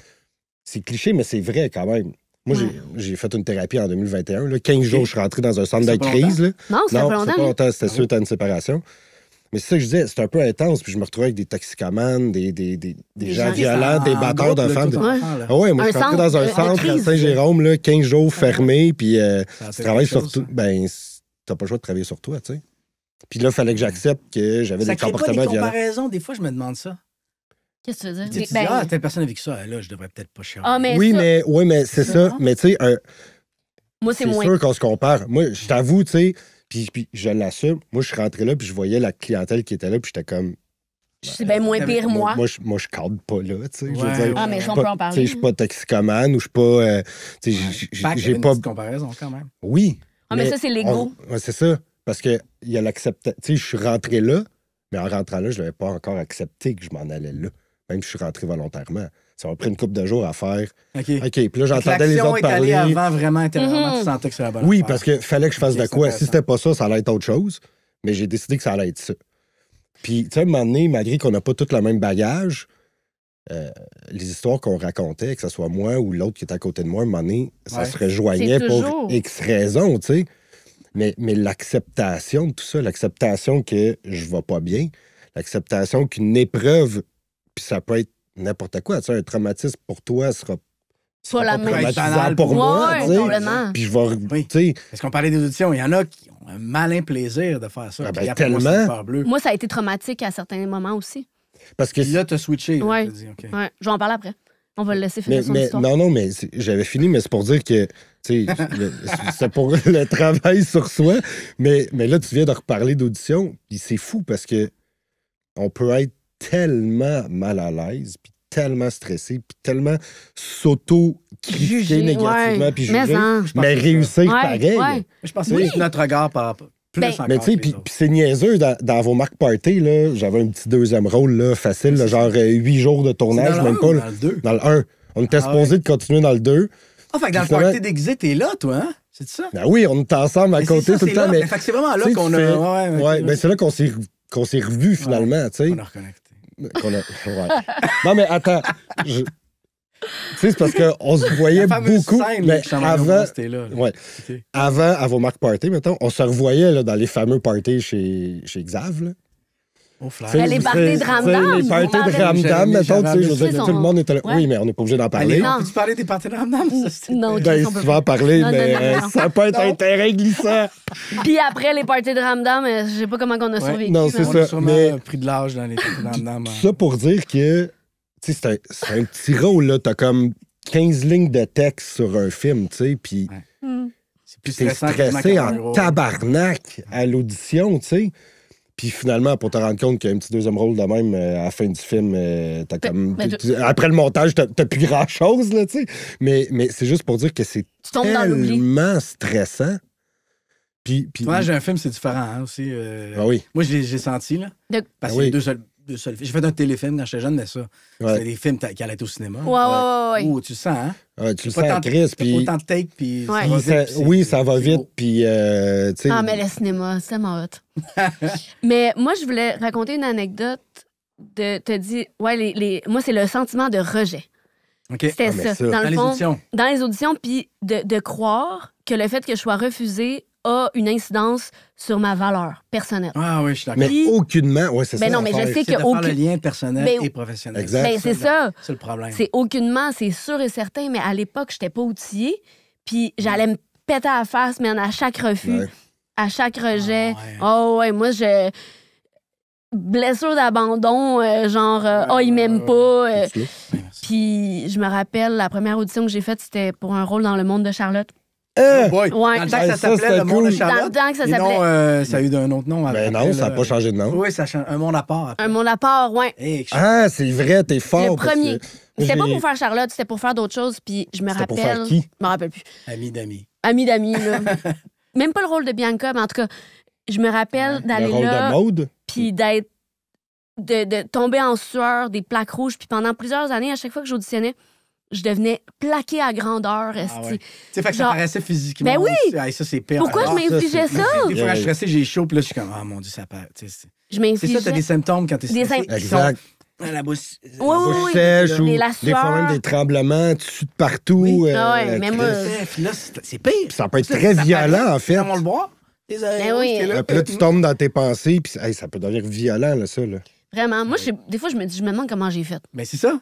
C'est cliché, mais c'est vrai quand même. Moi, j'ai fait une thérapie en 2021. Là. 15 jours, je suis rentré dans un centre de crise. Non, c'est pas longtemps. c'était ah suite à une séparation. Mais c'est ça que je disais, c'était un peu intense. Puis je me retrouvais avec des toxicomanes, des, des, des, des gens, violents, des bâtards de femmes. moi, je suis rentré dans un centre à Saint-Jérôme, 15 jours fermé, Puis euh, tu sur tout. Ben, t'as pas le choix de travailler sur toi, tu sais. Puis là, il fallait que j'accepte que j'avais des comportements violents. Des comparaisons, des fois, je me demande ça. Qu'est-ce que tu veux dire? Tu dis, ben ah, telle personne a vécu ça, là, je devrais peut-être pas chialer. Ah, oui, mais, oui, mais c'est ça. Mais tu sais, moi, c'est sûr qu'on se compare. Moi, je t'avoue, tu sais, puis, puis je l'assume. Moi, je suis rentré là, puis je voyais la clientèle qui était là, puis j'étais comme. C'est bien moins pire, moi. Moi, je, moi, je cadre pas là, tu sais. ah, mais on peut en parler. Je suis pas toxicomane ou je suis pas. Euh, tu sais, j'ai pas. de comparaison quand même. Oui. Ah, mais, ça, c'est l'ego. c'est ça. Parce qu'il y a l'acceptation. Tu sais, je suis rentré là, mais en rentrant là, je n'avais pas encore accepté que je m'en allais là même si je suis rentré volontairement. Ça m'a pris une couple de jours à faire. OK. Puis là, j'entendais les autres parler. Allée avant vraiment tu mhm. sentais que c'était la bonne Oui, parce qu'il fallait que je fasse de quoi. Si c'était pas ça, ça allait être autre chose. Mais j'ai décidé que ça allait être ça. Puis, tu sais, à un moment donné, malgré qu'on n'a pas tous le même bagage, euh, les histoires qu'on racontait, que ce soit moi ou l'autre qui était à côté de moi, à un moment donné, ça se rejoignait pour X raisons, tu sais. Mais, mais l'acceptation de tout ça, l'acceptation que je ne vais pas bien, l'acceptation qu'une épreuve puis ça peut être n'importe quoi. un traumatisme pour toi sera soit la même pour moi, sais. Puis je vais, Est-ce qu'on parlait des auditions, il y en a qui ont un malin plaisir de faire ça. Ah ben, tellement. Moi, ça a été traumatique à certains moments aussi. Parce que Puis là, t'as switché. Ouais. ouais. Je vais en parler après. On va le laisser finir son mais, Non, non, mais j'avais fini, mais c'est pour dire que <laughs> c'est pour le travail sur soi. Mais, mais là, tu viens de reparler d'audition, puis c'est fou parce que on peut être tellement mal à l'aise, puis tellement stressé, puis tellement s'auto-critiquer négativement, puis mais, réussir pareil. Je pense que notre regard par rapport. Ben, mais tu sais, puis c'est niaiseux, dans, vos marques party, j'avais un petit deuxième rôle là, facile, genre euh, huit jours de tournage, même pas. dans le 1. On était ah supposé de continuer dans le 2. Ah, fait que dans le party d'exit, t'es là, toi, hein? C'est ça? Ben oui, on était ensemble à côté tout le temps. Mais, ben, c'est vraiment là qu'on a. Ouais, Ben, c'est là qu'on s'est qu'on revus finalement. tu sais. <laughs> Non, mais attends. Tu sais, c'est parce qu'on se voyait beaucoup. mais avant, avant, Marc party, mettons, on se revoyait là, dans les fameux parties chez, chez Xav les parties de Ramdam. Les parties de Ramdam, mettons, tout le monde était Oui, mais on n'est pas obligé d'en parler. tu parlais des parties de Ramdam? Non, ben, tu vas en parler, mais ça peut être un terrain glissant. Puis après les parties de Ramdam, euh, je sais pas comment on a survécu. Non, c'est ça. On a pris de l'âge dans les parties de Ramdam. Hein. Ça pour dire que, c'est un petit rôle, là. T'as comme 15 lignes de texte sur un film, tu sais, puis... Hmm. t'es stressé en tabarnak à l'audition, tu sais. Puis finalement, pour te rendre compte qu'il y a un petit deuxième rôle de même euh, à la fin du film, euh, t'as ben, comme. Ben, après le montage, t'as plus grand-chose, là, tu sais. Mais, mais c'est juste pour dire que c'est tellement stressant. Puis, puis... Ouais, j'ai un film, c'est différent hein, aussi. Euh, ah oui. Moi, j'ai senti, là. Parce ah que deux seuls de fais J'ai fait un téléfilm quand j'étais jeune, mais ça. c'est des films qui allaient au cinéma. ou tu sens, hein? tu le sens triste. Puis... Autant de takes, puis. oui, ça va vite, puis. Euh, ah, mais le cinéma, c'est ma hâte. <laughs> mais moi, je voulais raconter une anecdote de. Te dit, ouais, les, moi, c'est le sentiment de rejet. C'était ah, ça. Dans, les auditions. Dans les auditions, puis de, de croire que le fait que je sois refusée a une incidence sur ma valeur personnelle. Ah oui, je suis d'accord. Mais aucunement, c'est ben ça. Mais non, mais je sais que aucun... le lien personnel ben et professionnel. Ben, c'est ça. C'est le problème. C'est aucunement, c'est sûr et certain, mais à l'époque, je j'étais pas outillée. Puis j'allais me péter à la face, mais à chaque refus, à chaque rejet. Oh ouais, moi, je blessure d'abandon, euh, genre, oh, il m'aime pas. Euh. puis je me rappelle, la première audition que j'ai faite, c'était pour un rôle dans Le Monde de Charlotte. Euh, oh Dans que ça, s'appelait Le Monde de Charlotte. Dans le temps ça Non, euh, ça a eu d'un autre nom. ben non, ça n'a pas euh, changé de nom. Oui, ça change. Un Monde à part. Un Monde à part, oui. ah, c'est vrai, t'es fort. Le premier. C'était pas pour faire Charlotte, c'était pour faire d'autres choses. Puis je me rappelle. Pour faire qui? Je me rappelle plus. Ami d'amis. Ami d'amis, là. <laughs> Même pas le rôle de Bianca, mais en tout cas, je me rappelle d'aller là. Puis d'être. De, de tomber en sueur, des plaques rouges. Puis pendant plusieurs années, à chaque fois que j'auditionnais, je devenais plaquée à grandeur. Ah ouais. que ça paraissait physiquement. Ben oui! ça, c'est pire. Pourquoi je ah, m'infligeais ça? ça? Des fois, je suis stressé, j'ai chaud, puis là, je suis comme, ah, oh, mon Dieu, ça perd. Je m'infligeais. C'est ça, t'as des symptômes quand tu es Des exact. La bouche, euh, la bouche sèche des des tremblements tu de partout. Euh, ah même euh, c'est pire. ça peut être très violent, en fait. le voit. Ben là, puis là, tu tombes dans tes pensées, puis ça peut devenir violent, là, ça. Là. Vraiment. Moi, des fois, je me je me demande comment j'ai fait. Mais ben, c'est ça.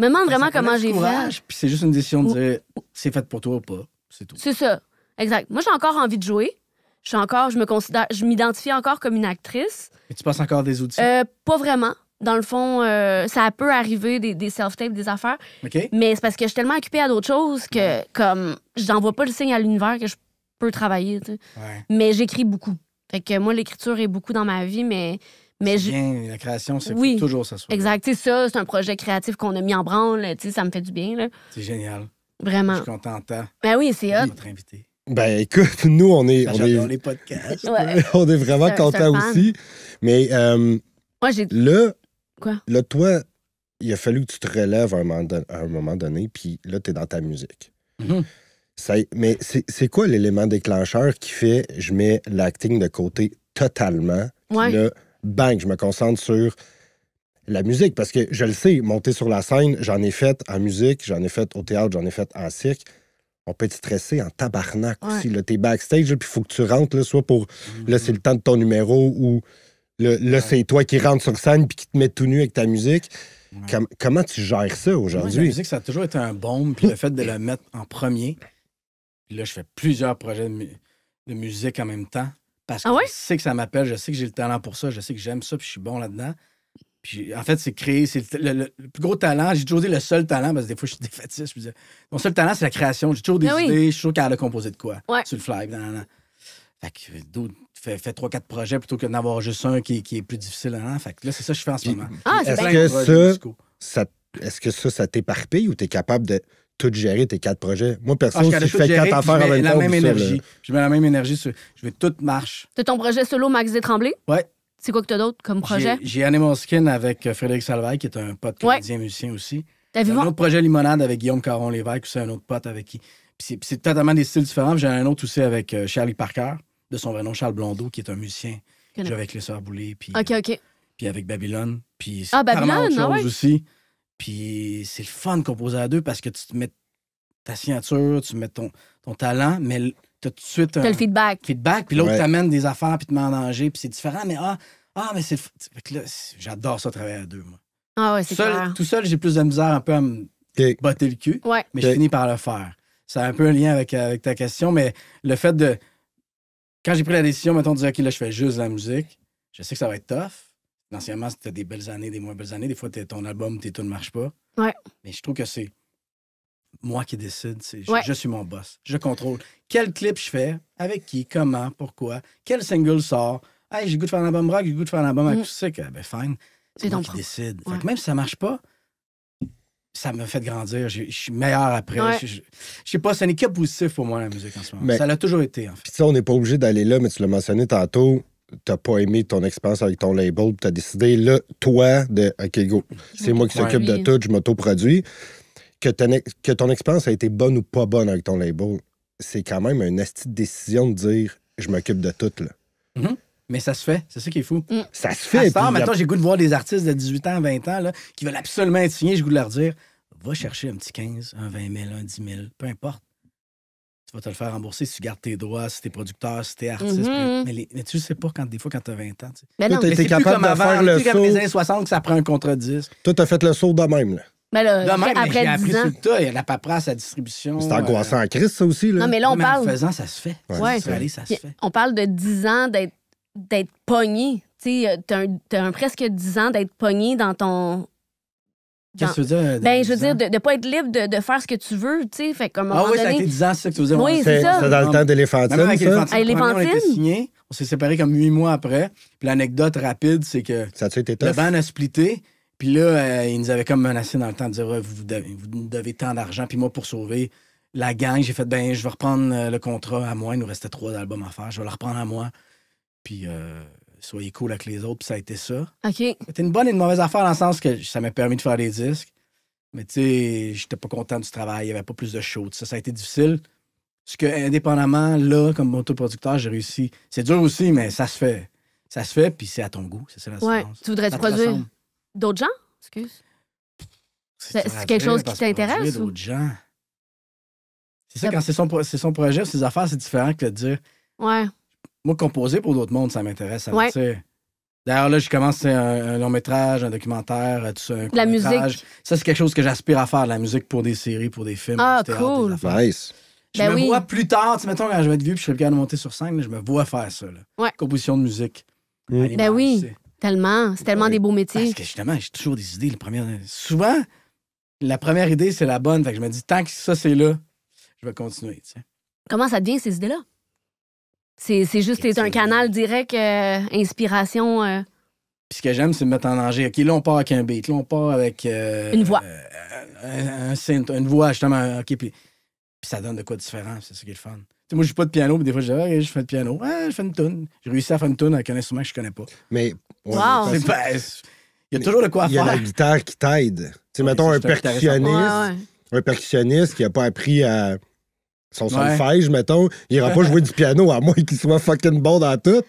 Me demande vraiment comment j'ai fait. c'est juste une décision de dire c'est fait pour toi ou pas. C'est tout. C'est ça. Exact. Moi, j'ai encore envie de jouer. Je suis encore, je me considère, je m'identifie encore comme une actrice. Et tu passes encore des outils? Euh, pas vraiment. Dans le fond, euh, ça peut arriver des, self-tapes, des affaires. Mais c'est parce que je suis tellement occupée à d'autres choses que, je comme, j'envoie pas le signe à l'univers que je peux travailler. Mais j'écris beaucoup. Fait que moi, l'écriture est beaucoup dans ma vie, mais mais bien, la création, c'est toujours ça. Soit exact. ça, c'est un projet créatif qu'on a mis en branle. sais ça me fait du bien. C'est génial. Vraiment. Je suis content. Ben oui, c'est hot. invité. Ben écoute, <laughs> nous, on est. on est... <laughs> on est vraiment content contents aussi. Mais euh, Moi, là, Quoi? le toi, il a fallu que tu te relèves à un moment, donné, puis là, tu es dans ta musique. Mm-hmm. mais c'est quoi l'élément déclencheur qui fait je mets l'acting de côté totalement? Ouais bang, je me concentre sur la musique. Parce que je le sais, monter sur la scène, j'en ai fait en musique, j'en ai fait au théâtre, j'en ai fait en cirque. On peut être stressé en tabarnak aussi. T'es backstage, puis il faut que tu rentres, soit pour. Là, mm-hmm. c'est le temps de ton numéro ou le, là, c'est toi qui rentres sur scène puis qui te mets tout nu avec ta musique. comment tu gères ça aujourd'hui? La musique, ça a toujours été un bombe, puis le fait de la mettre en premier. là, je fais plusieurs projets de musique en même temps. Parce ah que je sais que ça m'appelle, je sais que j'ai le talent pour ça, je sais que j'aime ça, puis je suis bon là-dedans. Puis en fait, c'est créer, c'est le, plus gros talent. J'ai toujours dit le seul talent, parce que des fois, je suis <laughs> défaitiste. Je me dis, mon seul talent, c'est la création. J'ai toujours des ah idées, je suis toujours capable de composer de quoi. Ouais. Sur le fly, Fait que 3-4 euh, projets plutôt que d'en avoir juste un qui, est plus difficile. Fait que là, c'est ça que je fais en ce moment. Ah, Est-ce que, ça, est -ce que ça t'éparpille ou t'es capable de tout gérer tes quatre projets. Moi, perso, ah, je fais quatre affaires avec la même énergie. Je mets la même énergie sur. Je mets tout marche. T'as ton projet solo, Max Détremblé? Ouais. C'est quoi que t'as d'autre comme projet? J'ai Animal Skin avec euh, Frédéric Salvaille, qui est un pote canadien musicien aussi. T'as vu? Un autre projet Limonade avec Guillaume Caron-Lévesque, c'est un autre pote avec qui. Puis c'est totalement des styles différents. J'ai un autre aussi avec euh, Charlie Parker, de son vrai nom Charles Blondeau, qui est un musicien. J'ai avec les Sœurs Boulay. Puis, OK, OK. Puis avec Babylone. ah, Babylone, ah aussi. Puis c'est le fun de composer à deux parce que tu te mets ta signature, tu mets ton, ton talent, mais tu as tout de suite un le feedback. feedback puis l'autre t'amène des affaires puis te met en danger, puis c'est différent, mais ah, ah mais c'est J'adore ça, travailler à deux, moi. Ah ouais, c'est clair. Tout seul, j'ai plus de misère un peu à me botter le cul, mais je finis par le faire. C'est un peu un lien avec, avec ta question, mais le fait de. Quand j'ai pris la décision, mettons, de dire, OK, là, je fais juste la musique, je sais que ça va être tough, Anciennement, c'était des belles années, des moins belles années. Des fois, ton album, tes tout ne marche pas. Mais je trouve que c'est moi qui décide. Je, suis mon boss. Je contrôle quel clip je fais, avec qui, comment, pourquoi, quel single sort. Hey, j'ai goût de faire un album rock, j'ai goût de faire un album mm. acoustique. Eh ben, fine. C'est moi qui décide. même si ça marche pas, ça me fait grandir. Je, suis meilleur après. Je, sais pas, c'est un équipe positif pour moi, la musique en ce moment. Mais, ça l'a toujours été, en fait. on n'est pas obligé d'aller là, mais tu l'as mentionné tantôt t'as pas aimé ton expérience avec ton label, tu as décidé, là, toi, de OK, go, c'est moi qui s'occupe de tout, je m'autoproduis. Que, que ton expérience a été bonne ou pas bonne avec ton label, c'est quand même une astide décision de dire, je m'occupe de tout, là. Mm-hmm. Mais ça se fait, c'est ça qui est fou. Mm. Ça se fait. maintenant, j'ai goût de voir des artistes de 18 ans, 20 ans, là, qui veulent absolument être signés, j'ai goût de leur dire, va chercher un petit 15, un 20 000, un 10 000, peu importe tu vas te le faire rembourser si tu gardes tes droits, si t'es producteur, si t'es artiste. Mm-hmm. mais, tu mais, tu sais pas quand des fois quand t'as 20 ans. Tu ben mais es capable de faire le saut. comme les années 60 que ça prend un contrat de disque. Toi, t'as fait le saut de même, là. Mais là, même, après mais appris ans. tout le a la paperasse, à distribution. C'est angoissant euh... en Christ, ça aussi. Là. Non, mais là, on parle. en faisant, ça se fait. Ouais. ça se fait. On parle de 10 ans d'être pogné. Tu as, presque 10 ans d'être pogné dans ton Qu'est-ce que tu veux dire? Euh, ben, je veux dire, de ne pas être libre de, faire ce que tu veux, tu sais. Fait comme Ah oui, donné... ça a été 10 ans, c'est ça que tu veux dire. Oui, c'est ça. C'était dans le temps d'Elephantine, ça. On on s'est séparés comme huit mois après. Puis l'anecdote rapide, c'est que ça a été le band a splitté. Puis là, il euh, ils nous avaient comme menacé dans le temps de dire vous, devez, vous devez tant d'argent. Puis moi, pour sauver la gang, j'ai fait ben, je vais reprendre euh, le contrat à moi. Il nous restait trois albums à faire. Je vais le reprendre à moi. Puis soyez cool avec les autres, puis ça a été ça. OK. C'était une bonne et une mauvaise affaire dans le sens que ça m'a permis de faire des disques. Mais tu sais, j'étais pas content du travail, il n'y avait pas plus de show. Ça, ça a été difficile. Parce que, indépendamment, là, comme autoproducteur, j'ai réussi. C'est dur aussi, mais ça se fait. Ça se fait, puis c'est à ton goût. C'est ça la ouais. Tu voudrais te produire d'autres gens? Excuse. C'est quelque chose qui t'intéresse? d'autres gens. C'est ça, quand c'est son, son projet, ses affaires, c'est différent que de dire. Ouais. Moi, composer pour d'autres mondes, ça m'intéresse. D'ailleurs, là, je commence un, long métrage, un documentaire, euh, tout ça. Un la musique. Ça, c'est quelque chose que j'aspire à faire, la musique pour des séries, pour des films. Ah, cool. Je ben me vois plus tard, tu sais, mettons, quand je vais être vieux puis je serai capable de monter sur scène, je me vois faire ça. Là. Composition de musique. Mm. ben oui, tellement. C'est tellement des beaux métiers. Parce que justement, j'ai toujours des idées. Souvent, la première idée, c'est la bonne. Fait que je me dis, tant que ça, c'est là, je vais continuer. Tu sais. Comment ça devient, ces idées-là? C'est, juste un canal direct, euh, inspiration. Euh. Puis ce que j'aime, c'est me mettre en danger. OK, là, on part avec un beat. Là, on part avec. Euh, une voix. Un, synth, une voix, justement. OK, puis, ça donne de quoi de différent. C'est ça qui est le fun. moi, je joue pas de piano, des fois, je dis, je fais de piano. ouais je fais une tune. J'ai réussi à faire une tune avec un instrument que je connais pas. Mais. Il y a toujours de quoi faire. Il y a la guitare qui t'aide. Tu sais, mettons un percussionniste. un percussionniste qui a pas appris à son ouais. mettons, il ira pas jouer du piano à moins qu'il soit fucking bon dans tout.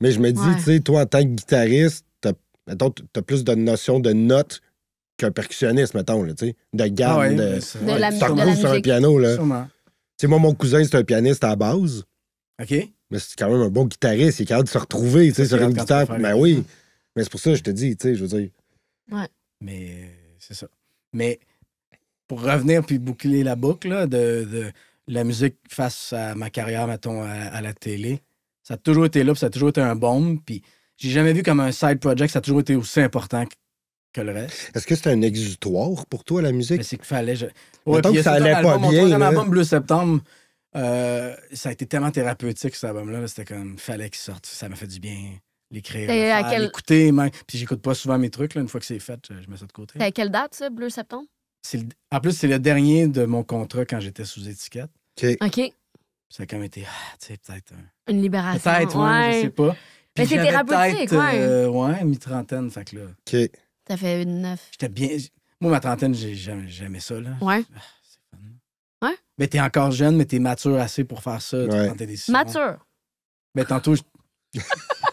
Mais je me dis, tu sais, toi, en tant que guitariste, t'as, mettons, plus de notion de notes qu'un percussionniste, mettons, là, tu sais, de gamme, de, sur un piano, là. Tu sais, moi, mon cousin, c'est un pianiste à base. OK. Mais c'est quand même un bon guitariste. Il est capable de se retrouver, tu sais, sur une guitare. Ben oui. Mais c'est pour ça que je te dis, tu sais, je veux dire. Ouais. Mais c'est ça. Mais pour revenir puis boucler la boucle, là, de la musique face à ma carrière, mettons, à, la télé. Ça a toujours été là, puis ça a toujours été un bombe. Puis j'ai jamais vu comme un side project, ça a toujours été aussi important que, le reste. Est-ce que c'est un exutoire pour toi, la musique? c'est qu'il fallait. Je... que ça allait pas bien. Mon troisième album, Bleu Septembre, euh, ça a été tellement thérapeutique, cet album-là. C'était comme, fallait qu'il sorte. Ça m'a fait du bien l'écrire, quel... l'écouter. Même... Puis j'écoute pas souvent mes trucs. Là. Une fois que c'est fait, je, mets ça de côté. à quelle date, ça, Bleu Septembre? En plus, c'est le dernier de mon contrat quand j'étais sous étiquette. OK. OK. Ça a quand même été, ah, tu sais, peut-être. Une libération. Peut-être, ouais, ouais. je sais pas. mais c'était thérapeutique, euh, ouais. ouais, mi-trentaine, fait que là. OK. Ça fait une neuf. J'étais bien. Moi, ma trentaine, j'ai jamais, ça, là. Ouais. Ah, c'est fun. Ouais. Mais t'es encore jeune, mais t'es mature assez pour faire ça, ouais. Mature. Mais tantôt, je. <laughs> <laughs>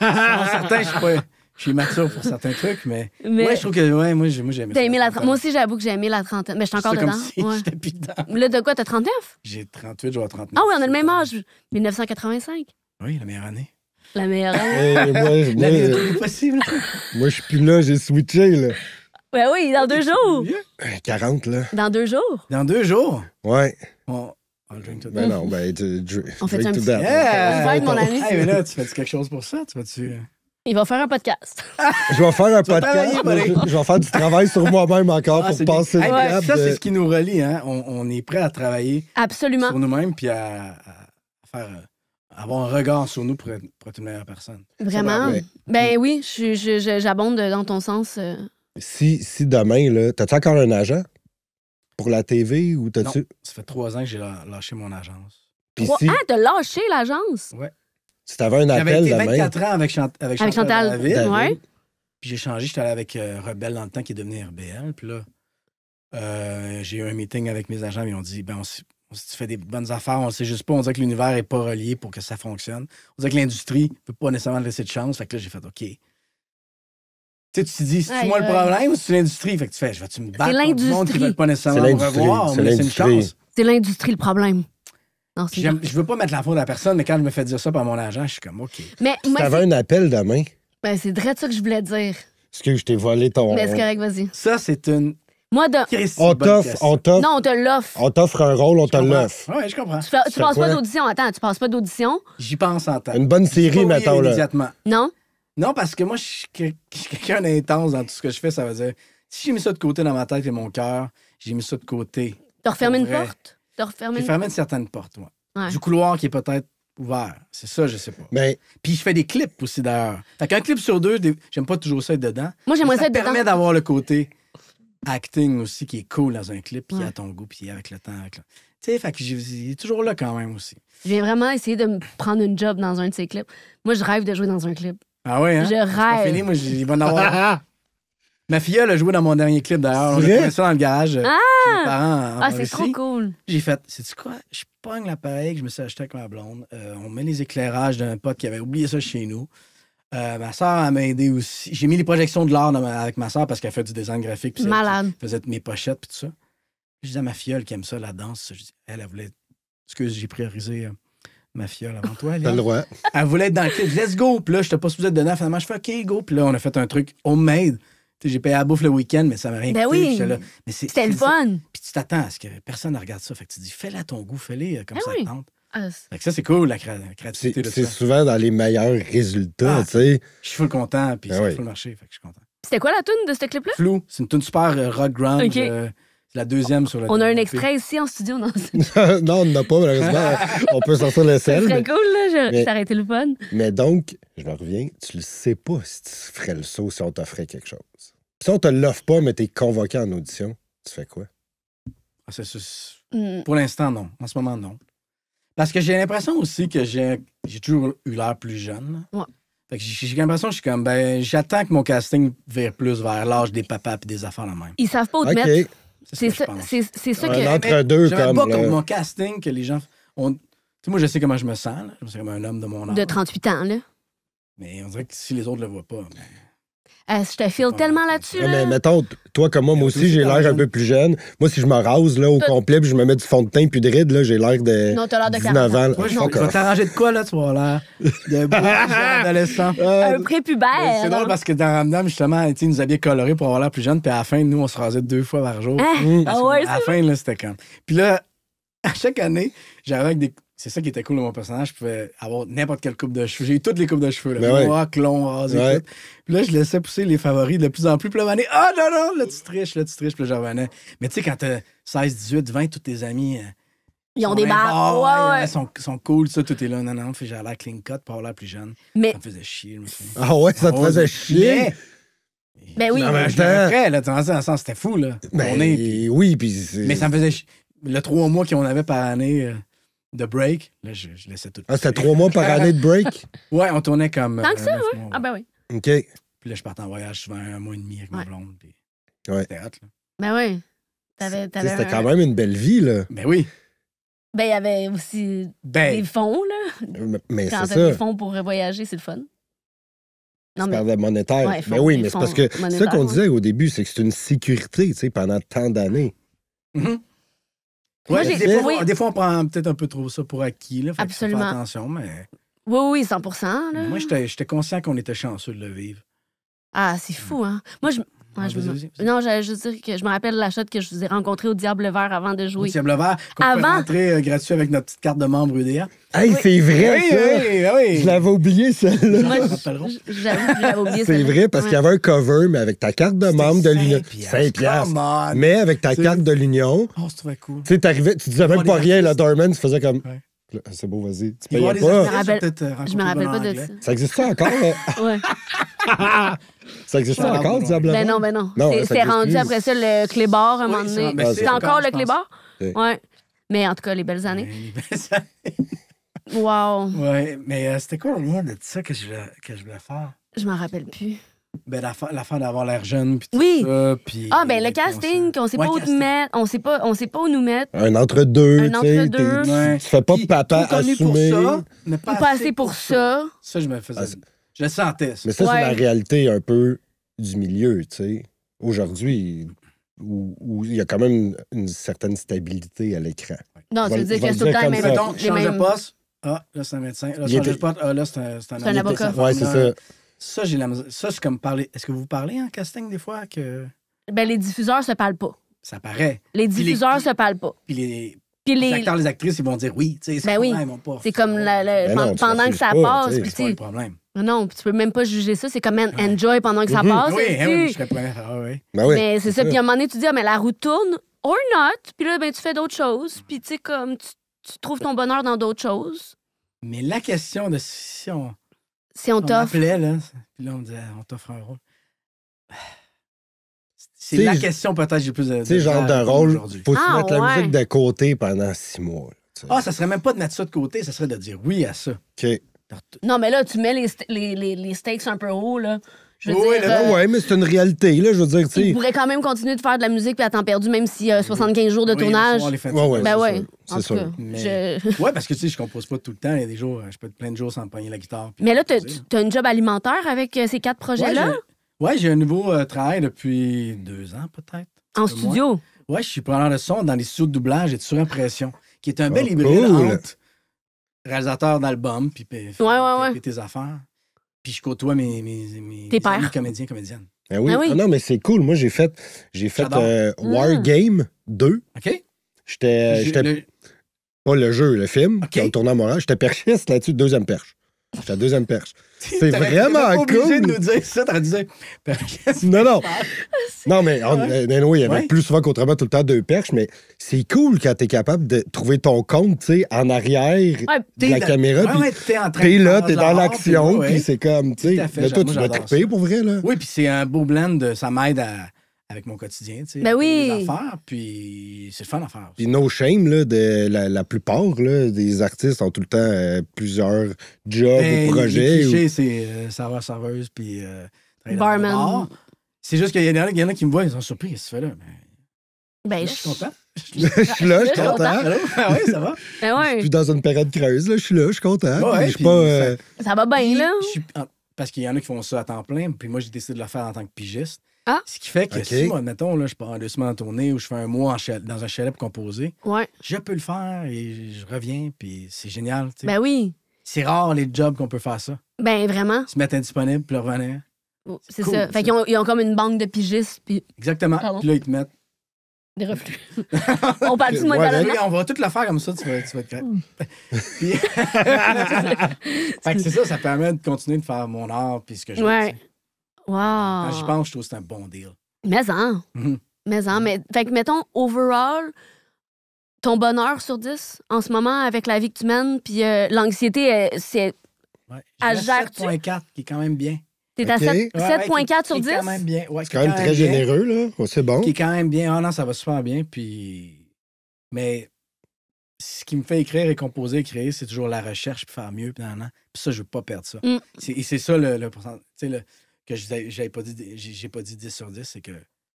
certain, je suis pas. Je suis mature pour certains trucs, mais. je trouve que. moi, j'ai, aimé, Moi aussi, j'avoue que j'ai aimé la trentaine. Mais je suis encore dedans. Comme si j'étais plus dedans. Là, de quoi T'as 39 J'ai 38, je vois 39. Ah oui, on a le même âge. 1985. Oui, la meilleure année. La meilleure année. <laughs> moi, je suis plus là, j'ai switché, là. Ben oui, dans deux jours. 40, ben, là. Dans deux jours. Dans deux jours? Ouais. On... Ben non, ben, tu, on fait un petit... Yeah! On être mon ami. mais là, tu fais quelque chose pour ça? Tu vas-tu... Il va faire un podcast. <laughs> Je vais faire un podcast. Je, vais faire du travail sur moi-même encore ah, pour passer le Ça, c'est ce qui nous relie. Hein. On, est prêt à travailler sur nous-mêmes puis à, faire, euh, avoir un regard sur nous pour être, une meilleure personne. Vraiment? Ben, oui, j'abonde dans ton sens. Euh. Si, si demain, là, t'as-tu encore un agent pour la TV ou t'as-tu. Ça fait trois ans que j'ai lâché mon agence. Trois si... Ah, t'as lâché l'agence? Ouais. Si tu avais un appel. J'avais 24 ans avec, avec, Chantal. Avec David, Puis j'ai changé, j'étais allé avec euh, Rebelle dans le temps qui est devenu RBL. Puis là, euh, j'ai eu un meeting avec mes agents, ils ont dit ben, on, tu fais des bonnes affaires, on sait juste pas. On dirait que l'univers est pas relié pour que ça fonctionne. On dirait que l'industrie ne peut pas nécessairement laisser de chance. Fait que là, j'ai fait OK. Tu sais, tu te dis, c'est moi le problème ou c'est l'industrie? Fait que tu fais, je vais-tu me battre contre le monde qui veut pas nécessairement me revoir? chance. C'est l'industrie le problème je veux pas mettre la faute à la personne, mais quand je me fais dire ça par mon agent, je suis comme OK. Mais avais un appel demain. Ben, c'est vrai ça que je voulais dire. Est-ce que je t'ai volé ton. Mais c'est correct, vas-y. Ça, c'est une. Moi, de... on t'offre, on t'offre. Non, on te l'offre. On t'offre un rôle, on te l'offre. Oui, je comprends. Tu, ne tu passes pas d'audition, attends, tu penses pas d'audition. J'y pense en temps. Une bonne série, mettons, là. Immédiatement. Non? Non, parce que moi, je suis quelqu'un d'intense dans tout ce que je fais. Ça veut dire, si j'ai mis ça de côté dans ma tête et mon cœur, j'ai mis ça de côté. T'as refermé une porte? de fermer. une certaine porte, moi. Du couloir qui est peut-être ouvert. C'est ça, je sais pas. Mais... Ben, puis je fais des clips aussi, d'ailleurs. Fait qu'un clip sur deux, j'aime pas toujours ça être dedans. Moi, j'aimerais ça, être dedans. permet d'avoir le côté acting aussi qui est cool dans un clip, puis a à ton goût, puis avec le temps. Tu sais, fait que il toujours là quand même aussi. J'ai vraiment essayé de me prendre une job dans un de ces clips. Moi, je rêve de jouer dans un clip. Ah ouais, hein? Je rêve. Fini, moi, il va avoir <laughs> Ma fille a joué dans mon dernier clip d'ailleurs. On a fait ça dans le garage. Euh, ah! ah! c'est trop cool. J'ai fait, c'est quoi? Je pogne l'appareil que je me suis acheté avec ma blonde. Euh, on met les éclairages d'un pote qui avait oublié ça chez nous. Euh, ma soeur m'a aidé aussi. J'ai mis les projections de l'art avec ma soeur parce qu'elle fait du design graphique. Malade. Elle faisait mes pochettes puis tout ça. Je disais à ma fille qui aime ça, la danse, je dis, elle, elle voulait. Excuse, j'ai priorisé ma fiole avant toi. T'as le droit. Elle voulait être dans le clip. Let's go. Puis là, je t'ai pas supposé être donner. Finalement, je fais OK, go. Puis là, on a fait un truc homemade. J'ai payé à la bouffe le week-end, mais ça m'a rien ben coûté. Mais c'est, C'était le fun. Puis tu t'attends à ce que personne ne regarde ça. Fait que tu dis, fais-la à ton goût, fais le euh, comme ben ça tente. Ah, fait que ça, c'est cool, la, créativité. C'est, c'est souvent dans les meilleurs résultats, ah, tu sais. Je suis full content, puis ben ça oui. marché, fait que je suis content. C'était quoi la tune de ce clip-là? Flou. C'est une tune super euh, rock grunge. Euh, c'est la deuxième sur le. On a un extrait ici en studio, non? <laughs> non, on n'a pas, malheureusement. on peut sortir le sel. C'est cool, là. Je... J'ai arrêté le fun. Mais donc, je me reviens, tu le sais pas si tu ferais le saut si on t'offrait quelque chose. Si on te l'offre pas, mais t'es convoqué en audition, tu fais quoi? Ah, c'est, hmm. Pour l'instant, non. En ce moment, non. Parce que j'ai l'impression aussi que j'ai, j'ai toujours eu l'air plus jeune. Ouais. Fait que j'ai l'impression que je suis comme, ben, j'attends que mon casting vire plus vers l'âge des papas et des affaires la même. Ils savent pas où te mettre. C'est ça, c'est, c'est ça que. Entre deux, pas comme mon casting que les gens. Tu sais, moi, je sais comment je me sens. Je me sens comme un homme de mon âge. De 38 ans, là. Mais on dirait que si les autres le voient pas. Ben, ah, je te file ah, tellement là-dessus. Mais mettons, toi comme moi, moi aussi, j'ai l'air un peu plus jeune. Moi, si je me rase là, au complet, je me mets du fond de teint puis de ride, là, j'ai l'air de. Non, t'as l'air de 19 ans. Moi, je vais t'arranger de quoi, là, tu vois, là? De beau <laughs> adolescent. Euh, un prépubère. Ben, c'est drôle parce que dans Ramdam, justement, ils nous habillaient coloré pour avoir l'air plus jeune, puis à la fin, nous, on se rasait deux fois par jour. Ah, mm. ah ouais, à la fin, là, c'était comme. Puis là, <laughs> à chaque année, j'avais avec des c'est ça qui était cool dans mon personnage. Je pouvais avoir n'importe quelle coupe de cheveux. J'ai eu toutes les coupes de cheveux. Là. Moi, ben clon, rasé, et tout. Puis là, je laissais pousser les favoris de plus en plus. Puis ah non, non, là, tu triches, là, tu triches. Puis là, Mais tu sais, quand t'as 16, 18, 20, tous tes amis. Euh, Ils ont des barbes. ouais, Ils sont, cool, ça, tout est là. Non, non, j'ai l'air clean cut, pas l'air plus jeune. Mais... Ça me faisait chier, je me Ah ouais, ça te ah faisait chier? Mais... Ben oui, non, mais après, là, Tu un sens, c'était fou, là. on ben est, Oui, puis. Mais ça me faisait Le trois mois qu'on avait par année. Euh, de break. Là, je, je laissais tout. Ah, c'était trois mois par année de break? <laughs> ouais, on tournait comme. Tant que euh, ça, oui. Ah, ben oui. OK. Puis là, je partais en voyage souvent un mois et demi avec ma blonde. Puis... Ouais. C'était hâte. là. Ben oui. C'était quand même une belle vie, là. Ben oui. Ben, il y avait aussi ben des fonds, là. Mais c'est Quand t'as des fonds pour voyager, c'est le fun. Non, mais... monétaire. Ouais, ben oui, mais c'est parce que ce qu'on disait au début, c'est que c'est une sécurité, tu sais, pendant tant d'années. Mm-hmm des, fois, on prend peut-être un peu trop ça pour acquis. Là, Absolument. attention, mais. Oui, oui, 100 là. Moi, j'étais conscient qu'on était chanceux de le vivre. Ah, c'est fou, hein? Moi, je, ah, non, je, juste dire que je me rappelle la chatte que je vous ai rencontrée au Diable Vert avant de jouer. Au Diable Vert, qu'on avant... peut gratuit avec notre petite carte de membre UDA. Hey, c'est vrai, oui, ça! Oui, je l'avais oublié, celle-là. Moi, je, l'avais oublié, C'est vrai, parce qu'il y avait un cover, mais avec ta carte de membre de l'Union. 5 piastres. Mais avec ta carte de l'Union. Oh, trop cool. Tu sais, tu disais même pas rien, là, Dorman, tu faisais comme... C'est beau, vas-y. Tu payais pas. Je me euh, rappelle pas de ça. Ça existe encore, <laughs> Ouais. <laughs> ça existait encore, Diablo? Ben non, ben non. c'est rendu après ça le clébard à un moment donné. Ben, c'est encore le clébard? Ouais. Mais en tout cas, les belles années. Wow. Ouais, mais euh, c'était quoi le moins de ça que je voulais, que je voulais faire? Je m'en rappelle plus. Ben, la, fin, la fin d'avoir l'air jeune, puis oui. ça, puis... Ah, ben le casting, qu'on sait pas où te mettre, on sait pas, on sait pas où nous mettre. Un entre-deux, tu Entre deux Tu fais pas papa assumé. Pour ça, pas, assez, pour, ça. ça. je me faisais... je le sentais, Mais ça, c'est la réalité un peu du milieu, tu sais. Aujourd'hui, où, il y a quand même une, certaine stabilité à l'écran. Non, tu veux dire que c'est tout le temps les mêmes... de poste. Ah, là, c'est un médecin. Là, change de poste. Ah, là, c'est un avocat. Ouais, c'est ça. Ça, j'ai la Ça, c'est comme parler. Est-ce que vous parlez en casting des fois que. Ben, les diffuseurs se parlent pas. Ça paraît. Les diffuseurs se parlent pas. Puis les. Puis les... acteurs, les actrices, ils vont dire oui. tu sais. Ben c'est comme ben pendant que ça passe. C'est pas le problème. Ben non, tu peux même pas juger ça. C'est comme enjoy pendant que ça mhm. passe. Oui, oui hein, je serais ah, Mais c'est ça. Puis à un moment donné, tu dis, ah, mais la roue tourne or not. Puis là, ben, tu fais d'autres choses. Puis tu sais, comme tu, trouves ton bonheur dans d'autres choses. Mais la question de si c'est on t'offre. On là. Puis là, on disait, on t'offre un rôle. <sighs> C'est la question, peut-être, j'ai plus de. Tu sais, genre d'un rôle, faut ah, mettre la musique de côté pendant six mois. ah, ça serait même pas de mettre ça de côté, ça serait de dire oui à ça. OK. Non, mais là, tu mets les, les, les, les stakes un peu haut, là oui, mais c'est une réalité. Là, je veux dire, tu pourrait quand même continuer de faire de la musique puis à temps perdu, même si a 75 jours de tournage. Oui, C'est sûr. parce que tu sais, je compose pas tout le temps. Il y a des jours, je peux être plein de jours sans pogner la guitare. Mais là, tu as, un job alimentaire avec ces quatre projets-là? Oui, j'ai un nouveau travail depuis deux ans, peut-être. En studio? Oui, je suis preneur de son dans les studios de doublage et de surimpression, qui est un bel hybride entre réalisateur d'album puis tes affaires. Puis je côtoie mes, mes, mes comédiens, comédiennes. Ben ah oui. Ah non, mais c'est cool. Moi, j'ai fait, j'ai fait War Game 2. OK? J'étais. j'étais- Pas le jeu, le film. OK. Qui a J'étais perchiste là-dessus, deuxième perche. J'étais la deuxième perche. <laughs> C'est vraiment cool. obligé de nous dire ça t'en disais. <laughs> Ben, non, non. <laughs> non, mais on, euh, il y avait plus souvent qu'autrement tout le temps deux perches, mais c'est cool quand t'es capable de trouver ton compte, tu sais, en arrière de la, caméra. puis t'es là, t'es dans l'action, puis c'est comme, tu sais. Toi, tu vas triper pour vrai, là. Oui, puis c'est un beau blend, ça m'aide à avec mon quotidien, tu sais. Ben oui. affaires, puis c'est le fun à faire. Puis no shame, là, de la, plupart là, des artistes ont tout le temps euh, plusieurs jobs ou ben, projets. c'est euh, serveur-serveuse, puis... Euh, Barman. C'est juste qu'il y, en a qui me voient, ils sont surpris, qu'est-ce que tu fais là? Ben, ben je... suis content. <laughs> <laughs> Je suis là, je suis content. Ah oui, ça va. Ben ouais. Je suis dans une période creuse, là, je suis là, je suis content. ça... ça... va bien, là. Parce qu'il y en a qui font ça à temps plein, puis moi, j'ai décidé de le faire en tant que pigiste. Ah. Ce qui fait que si, moi, mettons, là, je pars deux semaines en tournée ou je fais un mois dans un chalet pour composer, je peux le faire et je reviens, puis c'est génial. Ben oui. C'est rare les jobs qu'on peut faire ça. Ben vraiment. Se mettre indisponible, puis revenir. Oh, c'est ça. Fait qu'ils ont, comme une banque de pigistes. Puis... Exactement. Puis là, ils te mettent. Des refus. <laughs> on parle du monde ouais, On va tout le faire comme ça, tu vas, tu vas te créer. Hmm. <laughs> <laughs> fait que c'est ça, ça permet de continuer de faire mon art puis ce que je ouais. Wow. Quand j'y pense, je trouve que c'est un bon deal. Mais en. Hein. Mm-hmm. Mais en. Hein, mais, fait que, mettons, overall, ton bonheur sur 10 en ce moment avec la vie que tu mènes, puis euh, l'anxiété, euh, c'est. Ouais. À 7,4 qui est quand même bien. T'es à 7,4 sur 10? C'est quand même bien. c'est quand, même très généreux, là. Oh, c'est bon. Qui est quand même bien. Ah non, ça va super bien. Puis. Mais ce qui me fait écrire et composer et créer, c'est toujours la recherche, puis faire mieux, puis, puis ça, je veux pas perdre ça. Mm. Et c'est ça le, le que j'avais pas dit, j'ai pas dit 10 sur 10, c'est que.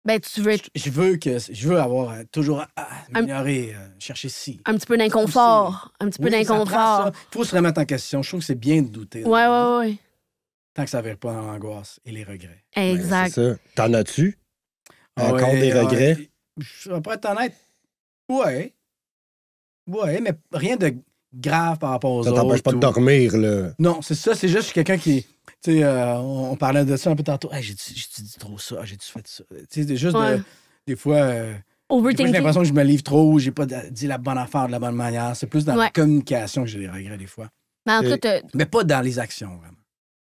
Ben, tu veux je, veux que je veux avoir euh, toujours améliorer, euh, chercher si. Un petit peu d'inconfort. Un petit peu d'inconfort. Il faut se remettre en question. Je trouve que c'est bien de douter. ouais ouais ouais Tant que ça ne vire pas dans l'angoisse et les regrets. Exact. Ben, T'en as-tu? Ah Encore des ah, regrets? Je je vais pas être honnête. Ouais. Ouais, mais rien de grave par rapport aux autres. Ça t'empêche pas de dormir, là. Non, c'est ça. C'est juste, je suis quelqu'un qui. Tu sais, euh, on, parlait de ça un peu tantôt. jai dit trop ça? j'ai-tu fait ça? Tu sais, juste de, euh, des fois. j'ai l'impression que je me livre trop, j'ai pas dit la bonne affaire de la bonne manière. C'est plus dans la communication que j'ai des regrets des fois. Mais, en tout, cas... Mais pas dans les actions, vraiment.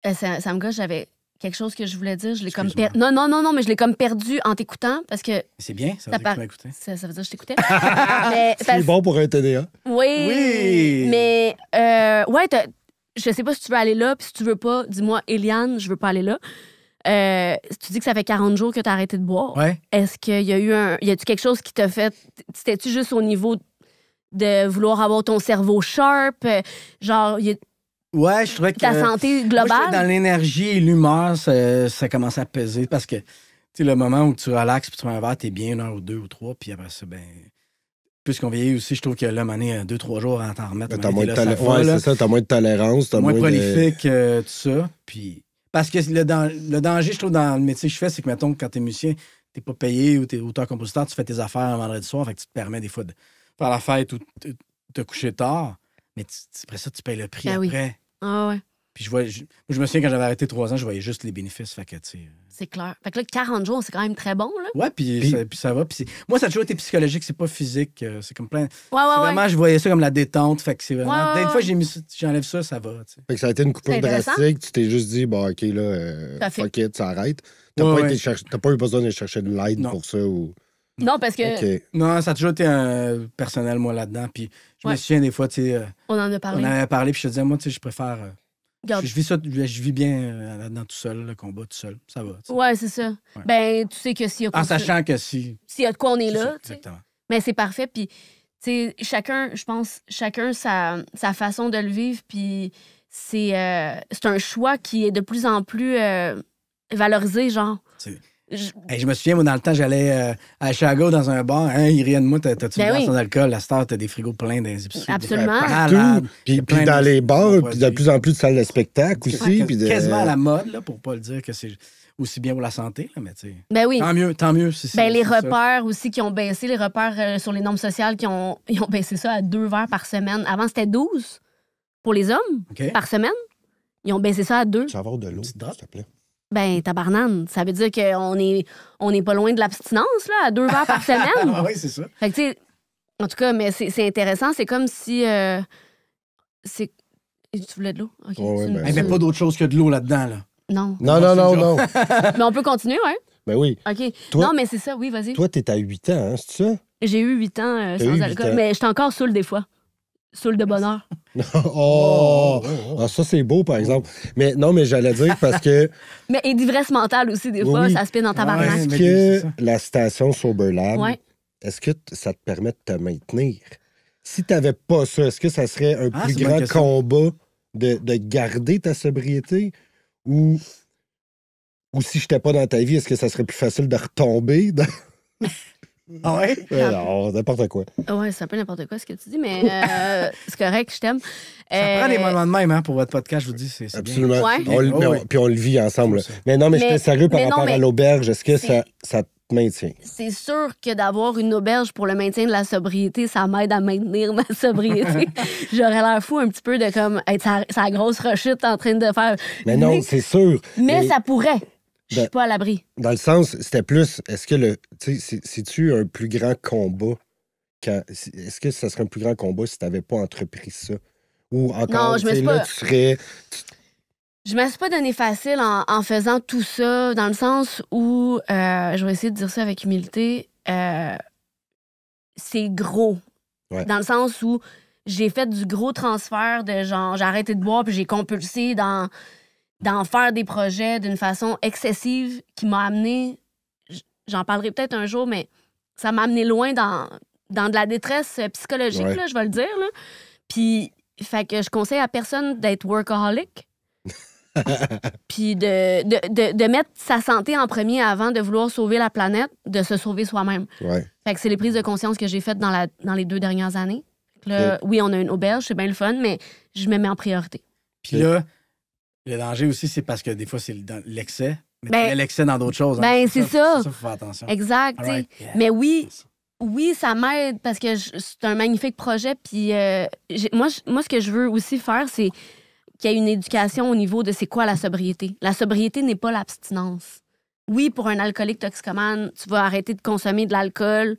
Euh, ça, ça me gâche, j'avais quelque chose que je voulais dire. Je l'ai comme Non, non, non, non, mais je l'ai comme perdu en t'écoutant parce que. C'est bien, ça veut, dire que tu ça, ça veut dire que je t'écoutais. <laughs> C'est bon pour un TDA. Oui. Oui. Mais, euh, ouais, je sais pas si tu veux aller là, puis si tu veux pas, dis-moi, Eliane, je veux pas aller là. Euh, tu dis que ça fait 40 jours que tu as arrêté de boire. Ouais. Est-ce qu'il y a eu un. Y a-tu quelque chose qui t'a fait. tétais tu juste au niveau de vouloir avoir ton cerveau sharp? Euh, genre, y a Ouais, je trouvais que. Ta santé globale. dans l'énergie et l'humeur, ça, commence commençait à peser parce que, tu le moment où tu relaxes puis tu prends un verre, t'es bien une heure ou deux ou trois, puis après ça, ben. Puisqu'on vieillit aussi, je trouve que là, année, deux, trois jours à t'en remettre. T'as moins de tolérance, t'as moins de tolérance, moins, moins prolifique, euh, tout ça. Puis. Parce que le, danger, je trouve, dans le métier que je fais, c'est que, mettons, quand t'es musicien, t'es pas payé ou t'es auteur-compositeur, tu fais tes affaires un vendredi soir, fait que tu te permets des fois de faire la fête ou te coucher tard. Mais après ça, tu payes le prix ben après. Ah ouais. Puis je, je, me souviens quand j'avais arrêté trois ans, je voyais juste les bénéfices. Euh. c'est clair. Fait que là, 40 jours, c'est quand même très bon. Là. Ouais, puis, Ça, va. Puis moi, ça a toujours été psychologique, c'est pas physique. Euh, c'est comme plein. Vraiment, je voyais ça comme la détente. Fait que c'est vraiment. fois j'enlève ça, ça va. Fait que ça a été une coupure drastique. Tu t'es juste dit, bon, bah, OK, là, euh, ça arrête. T'as pas, pas, eu besoin de chercher de l'aide pour ça ou. Non, parce que. Non, ça a toujours été un euh, personnel, moi, là-dedans. Puis je me souviens des fois, tu sais. Euh, on en a parlé. On en a parlé, puis je te disais, moi, tu sais, je préfère. Euh, je, vis ça, je vis bien là-dedans tout seul, le combat tout seul. Ça va. Ouais, c'est ça. Ben, tu sais que s'il y a En sachant que si. S'il y a de quoi, on est, là. exactement. Mais c'est parfait. Puis, tu sais, chacun, je pense, chacun sa, sa façon de le vivre. Puis, c'est un choix qui est de plus en plus valorisé, genre. Je... je me souviens, moi, dans le temps, j'allais euh, à Chicago dans un bar. Hein, ils riaient moi. T'as-tu une son alcool? La star, t'as des frigos pleins dans Absolument. Puis, dans les bars, puis de plus en plus de salles de spectacle aussi. Puis Quasiment à la mode, pour ne pas le dire que c'est aussi bien pour la santé, mais tu ben Tant mieux, tant mieux. Si, ben les repères aussi qui ont baissé, les repères euh, sur les normes sociales qui ont, <laughs> ils ont baissé ça à deux verres par semaine. Avant, c'était 12 pour les hommes par semaine. Ils ont baissé ça à deux. Tu vas avoir de l'eau, s'il te plaît. Ben, tabarnane, ça veut dire qu'on est, on est pas loin de l'abstinence, là, à deux verres par semaine. <laughs> oui, c'est ça. Fait que, tu sais, en tout cas, mais c'est intéressant. C'est comme si. Euh, c'est. Tu voulais de l'eau? OK. oui, ben eh, mais pas d'autre chose que de l'eau là-dedans, là. Non. Non, non, non, non. <laughs> mais on peut continuer, hein? Ben oui. OK. non, mais c'est ça, oui, vas-y. Toi, t'es à 8 ans, hein, c'est ça? J'ai eu 8 ans euh, sans alcool, mais j'étais encore saoul des fois. Soul de bonheur. <laughs> oh! Ah, ça, c'est beau, par exemple. Mais non, mais j'allais dire parce que. <laughs> mais et d'ivresse mentale aussi, des fois, ça se pine ta tabarnak. Ah, est-ce que la station Sober Lab, est-ce que ça te permet de te maintenir? Si tu n'avais pas ça, est-ce que ça serait un ah, plus grand combat de, garder ta sobriété? Ou, ou si je pas dans ta vie, est-ce que ça serait plus facile de retomber? dans- <laughs> Ah <laughs> ouais? Alors, n'importe quoi. Ouais, c'est un peu n'importe quoi ce que tu dis, mais euh, <laughs> c'est correct, je t'aime. Ça prend euh, des moments de même hein, pour votre podcast, je vous dis. C'est, Absolument. puis on le vit ensemble. Mais non, mais, je suis sérieux par rapport à l'auberge. Est-ce que ça, ça te maintient? C'est sûr que d'avoir une auberge pour le maintien de la sobriété, ça m'aide à maintenir ma <laughs> sobriété. J'aurais l'air fou un petit peu de comme être sa, grosse rochette en train de faire. Mais non, c'est sûr. mais ça pourrait je ben, suis pas à l'abri. Dans le sens, c'était plus, est-ce que le, tu sais, si tu un plus grand combat? Est-ce que ça serait un plus grand combat si tu pas entrepris ça? Ou encore, je tu serais... Je me suis pas donné facile en, faisant tout ça, dans le sens où, euh, je vais essayer de dire ça avec humilité, euh, c'est gros. Dans le sens où j'ai fait du gros transfert de genre, j'ai arrêté de boire puis j'ai compulsé dans d'en faire des projets d'une façon excessive qui m'a amené, j'en parlerai peut-être un jour, mais ça m'a amené loin dans, dans de la détresse euh, psychologique, là, je vais le dire. Là. Puis, fait que je conseille à personne d'être workaholic. <laughs> puis de, de, de, mettre sa santé en premier avant de vouloir sauver la planète, de se sauver soi-même. Fait que c'est les prises de conscience que j'ai faites dans, la, dans les deux dernières années. Oui, on a une auberge, c'est bien le fun, mais je me mets en priorité. Puis là, le danger aussi, c'est parce que des fois, c'est l'excès. Mais ben, l'excès dans d'autres choses. Hein. Ben, c'est ça. Ça, faut faire attention. Exact. Mais oui, oui, ça m'aide parce que c'est un magnifique projet. Puis euh, moi, moi, ce que je veux aussi faire, c'est qu'il y ait une éducation au niveau de c'est quoi la sobriété. La sobriété n'est pas l'abstinence. Oui, pour un alcoolique toxicomane, tu vas arrêter de consommer de l'alcool.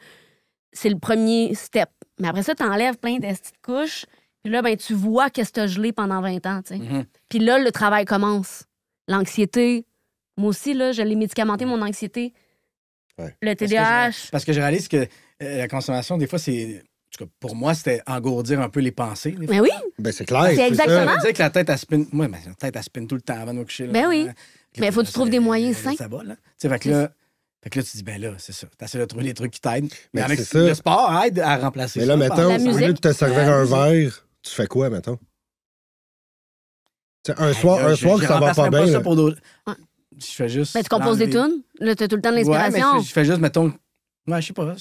C'est le premier step. Mais après ça, tu enlèves plein de petites couches. Puis là, ben, tu vois qu'est-ce que tu as gelé pendant 20 ans. tu sais. Mm-hmm. Puis là, le travail commence. L'anxiété. Moi aussi, là, je l'ai médicamenté, mm-hmm. mon anxiété. Le TDAH. Parce que je réalise que euh, la consommation, des fois, c'est pour moi, c'était engourdir un peu les pensées. Ben oui. Ben, c'est clair. C'est exactement. Je dire que la tête, elle spin. Moi, ma ben, la tête, elle spin tout le temps avant de me coucher. ben oui. mais il faut que tu trouves des moyens sains. Ça va, là. Tu fait que là. Fait que là, tu dis, ben là, c'est ça. essayé de trouver des trucs qui t'aident. Ben, mais, avec ça. le sport aide à remplacer. Mais là, maintenant mettons, au lieu de te servir un verre, tu fais quoi, mettons? un ben, soir, un soir que ça va pas bien. Tu Je fais juste. Ben, tu composes des tunes? Là, t'as tout le temps de l'inspiration. je fais juste, mettons. Ouais, je sais pas.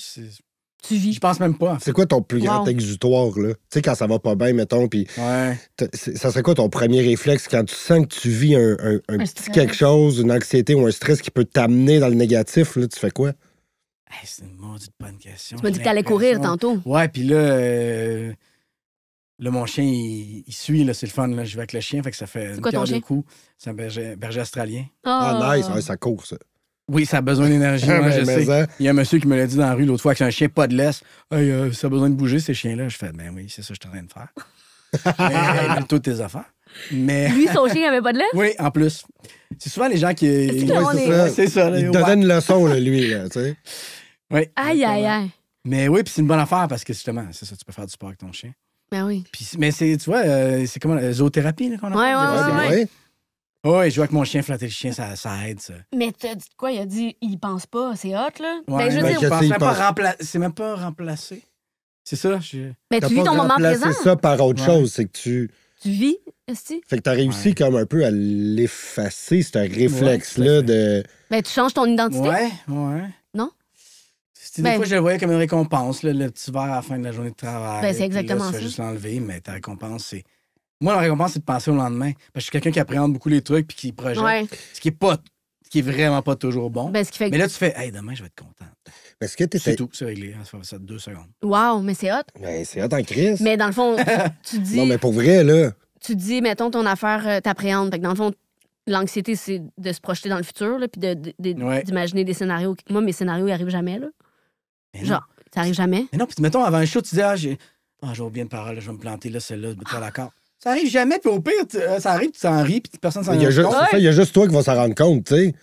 Tu vis. Je pense même pas. C'est quoi ton plus grand exutoire, là? Tu sais, quand ça va pas bien, mettons, puis. Ouais. Ça serait quoi ton premier réflexe quand tu sens que tu vis un, petit quelque chose, une anxiété ou un stress qui peut t'amener dans le négatif, là? Tu fais quoi? c'est une maudite bonne question. Tu m'as dit que t'allais courir tantôt. Ouais, puis là. Euh, Là, mon chien, il, suit, c'est le fun. Là. Je vais avec le chien, fait que ça fait une quart de coup. C'est un berger, australien. Ah, ah nice, ça court, ça. Oui, ça a besoin d'énergie, <laughs> moi, je sais. Hein. Il y a un monsieur qui me l'a dit dans la rue l'autre fois, que c'est un chien pas de laisse. Hey, euh, ça a besoin de bouger, ces chiens-là. Je fais, ben oui, c'est ça que je suis en train de faire. <laughs> Mais, toutes tes affaires. Mais... Lui, son chien, il avait pas de laisse? <laughs> Oui, en plus. C'est souvent les gens qui. c'est ça. il te donne une leçon, lui, tu sais. Oui. Aïe, aïe, aïe. Mais oui, puis c'est une bonne affaire parce que justement, c'est ça, tu peux faire du sport avec ton chien. Ben oui. mais c'est, tu vois, euh, c'est comme la euh, zoothérapie qu'on a. Oui, oui, oui. Oui, je vois que mon chien, flatter le chien, ça, ça aide, ça. Mais tu dit quoi? Il a dit, il pense pas, c'est hot, là. Ouais, ben, je veux ben, dire, c'est même, pas remplacé. C'est ça. Je... Mais ben, tu vis ton moment présent. C'est ça par autre chose, c'est que tu. Tu vis, aussi. Fait que t'as réussi comme un peu à l'effacer, c'est un réflexe-là de. Mais ben, tu changes ton identité. Ouais, ouais. Des ben, fois, je le voyais comme une récompense, le petit verre à la fin de la journée de travail. Ben, c'est exactement tu ça. juste l'enlever, mais ta récompense, c'est. Moi, la récompense, c'est de penser au lendemain. Parce que je suis quelqu'un qui appréhende beaucoup les trucs puis qui projette. Ce qui est pas ce qui est vraiment pas toujours bon. Ben, mais là, tu fais, hey, demain, je vais être content. Parce que C'est tout, c'est réglé. Hein, ça fait ça deux secondes. Wow, mais c'est hot. Ben, c'est hot en crise. Mais dans le fond, <laughs> tu dis. Non, mais pour vrai, là. Tu dis, mettons, ton affaire euh, t'appréhende. Fait que dans le fond, l'anxiété, c'est de se projeter dans le futur, puis d'imaginer des scénarios. Moi, mes scénarios, ils arrivent jamais, là. Genre, ça arrive jamais? Mais non, puis mettons, avant un show, tu dis, ah, ah, j'ai oublié bien de parole, je vais me planter, là, celle-là, d'accord. Ça arrive jamais, puis au pire, euh, ça arrive, tu t'en ris, puis personne s'en rend compte. il y a juste toi qui vas s'en rendre compte, tu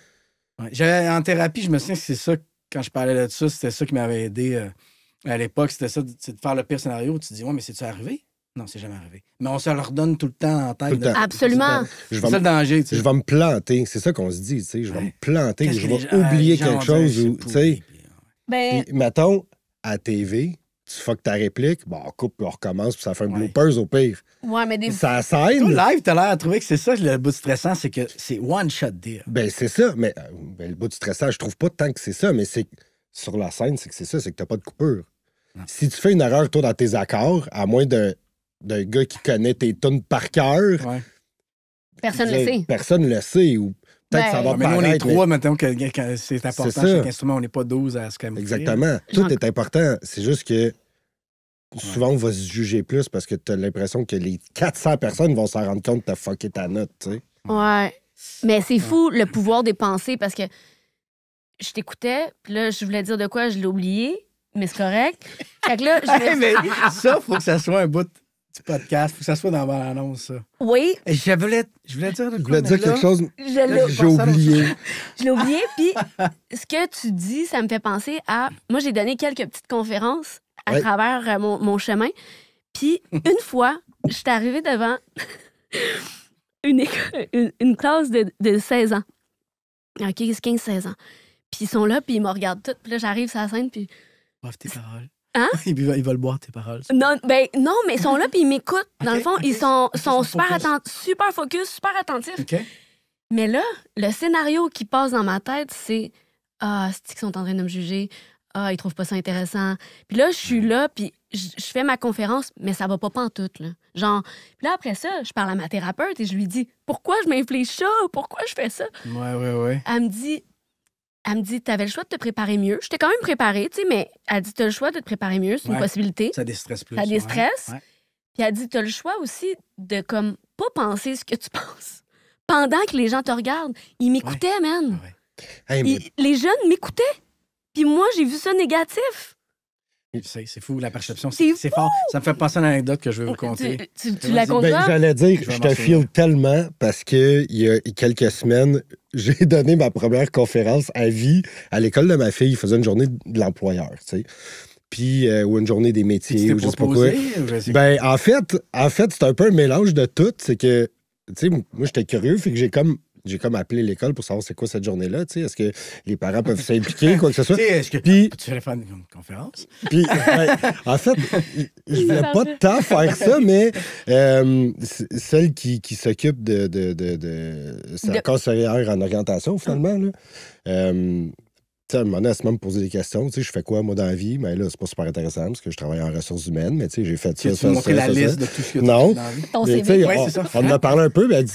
sais. en thérapie, je me souviens que c'est ça, quand je parlais de ça, c'était ça qui m'avait aidé euh, à l'époque, c'était ça, de faire le pire scénario, où tu te dis, ouais, mais c'est-tu arrivé? Non, c'est jamais arrivé. Mais on se le redonne tout le temps en tête. Absolument. C'est ça le danger. Tu sais. Je vais me planter. C'est ça qu'on se dit. Tu sais. Je vais me planter. Je vais oublier quelque chose. tu sais. Ben... Puis, mettons, à TV, tu fuck ta réplique, bon, on coupe on recommence, puis ça fait un blooper bloopers au pire. Ouais, mais des Ça scène. Toi, live, t'as l'air à trouver que c'est ça le bout de stressant, c'est que c'est one shot deal. Ben, c'est ça, mais euh, ben, le bout du stressant, je trouve pas tant que c'est ça, mais c'est sur la scène, c'est que c'est ça, c'est que t'as pas de coupure. Si tu fais une erreur, toi, dans tes accords, à moins d'un gars qui connaît tes tunes par cœur. Personne le ben, sait. Personne le sait. Ou ben, mais nous, on est trois maintenant que, c'est important chaque instrument. On n'est pas 12 à ce m'a dit. Exactement. Tout est important. C'est juste que souvent, on va se juger plus parce que tu as l'impression que les 400 personnes vont s'en rendre compte que tu fucké ta note. sais. Ouais. Mais c'est fou le pouvoir des pensées parce que je t'écoutais, puis là, je voulais dire de quoi, je l'ai oublié, mais c'est correct. Fait que là, je <laughs> mais ça, faut que ça soit un bout petit podcast. Faut que ça soit dans mon annonce, Oui. Et je voulais, je voulais dire, je voulais dire quelque chose. J'ai oublié. <laughs> je l'ai oublié. Puis ce que tu dis, ça me fait penser à. Moi, j'ai donné quelques petites conférences à travers euh, mon, chemin. Puis une fois, je suis arrivée devant <laughs> une, une, classe de, 16 ans. OK, 15-16 ans. Puis ils sont là, puis ils me regardent toutes. Puis là, j'arrive sur la scène, puis... Bref, tes paroles. Hein? <laughs> ils veulent boire tes paroles. Non, ben, non mais ils sont là puis ils m'écoutent. Dans le fond, ils sont, super, super focus, super attentifs. Mais là, le scénario qui passe dans ma tête, c'est Ah, c'est qu'ils sont en train de me juger. Ah, ils ils trouvent pas ça intéressant. Puis là, je suis là, puis je fais ma conférence, mais ça va pas en tout. Là. Genre, puis là, après ça, je parle à ma thérapeute et je lui dis Pourquoi je m'inflige ça Pourquoi je fais ça Ouais, ouais, ouais. Elle me dit elle me dit, t'avais le choix de te préparer mieux. J'étais quand même préparée, tu sais, mais elle dit, t'as le choix de te préparer mieux, c'est une possibilité. Ça déstresse plus. Ça déstresse. Puis elle dit, t'as le choix aussi de, comme, pas penser ce que tu <laughs> penses pendant que les gens te regardent. Ils m'écoutaient, man. les jeunes m'écoutaient. Puis moi, j'ai vu ça négatif. C'est fou, la perception, c'est fort. Ça me fait penser à une anecdote que je vais vous conter. Tu, la ben, J'allais dire, je, te file tellement parce qu'il y a quelques semaines, <laughs> j'ai donné ma première conférence à vie à l'école de ma fille. Il faisait une journée de l'employeur, tu sais. Puis, euh, ou une journée des métiers, ou je sais pas quoi. Ben, en fait, en fait c'est un peu un mélange de tout. C'est que, tu sais, moi, j'étais curieux, fait que j'ai comme j'ai comme appelé l'école pour savoir c'est quoi cette journée-là. tu sais Est-ce que les parents peuvent s'impliquer, quoi que ce soit? <laughs> Est-ce que puis, tu voulais faire une conférence? en fait, je voulais pas de temps faire ça, mais euh, celle qui, qui s'occupe de, de, de, de, sa conseillère en orientation, finalement, là, euh, sais, à un moment donné, se poser des questions. Tu sais, je fais quoi, moi, dans la vie? Mais ben là, c'est pas super intéressant parce que je travaille en ressources humaines, mais tu sais, j'ai fait ça. Tu te ça, la liste de tout ce Non. Dans la vie. on, ça. en a parlé un peu, mais elle dit,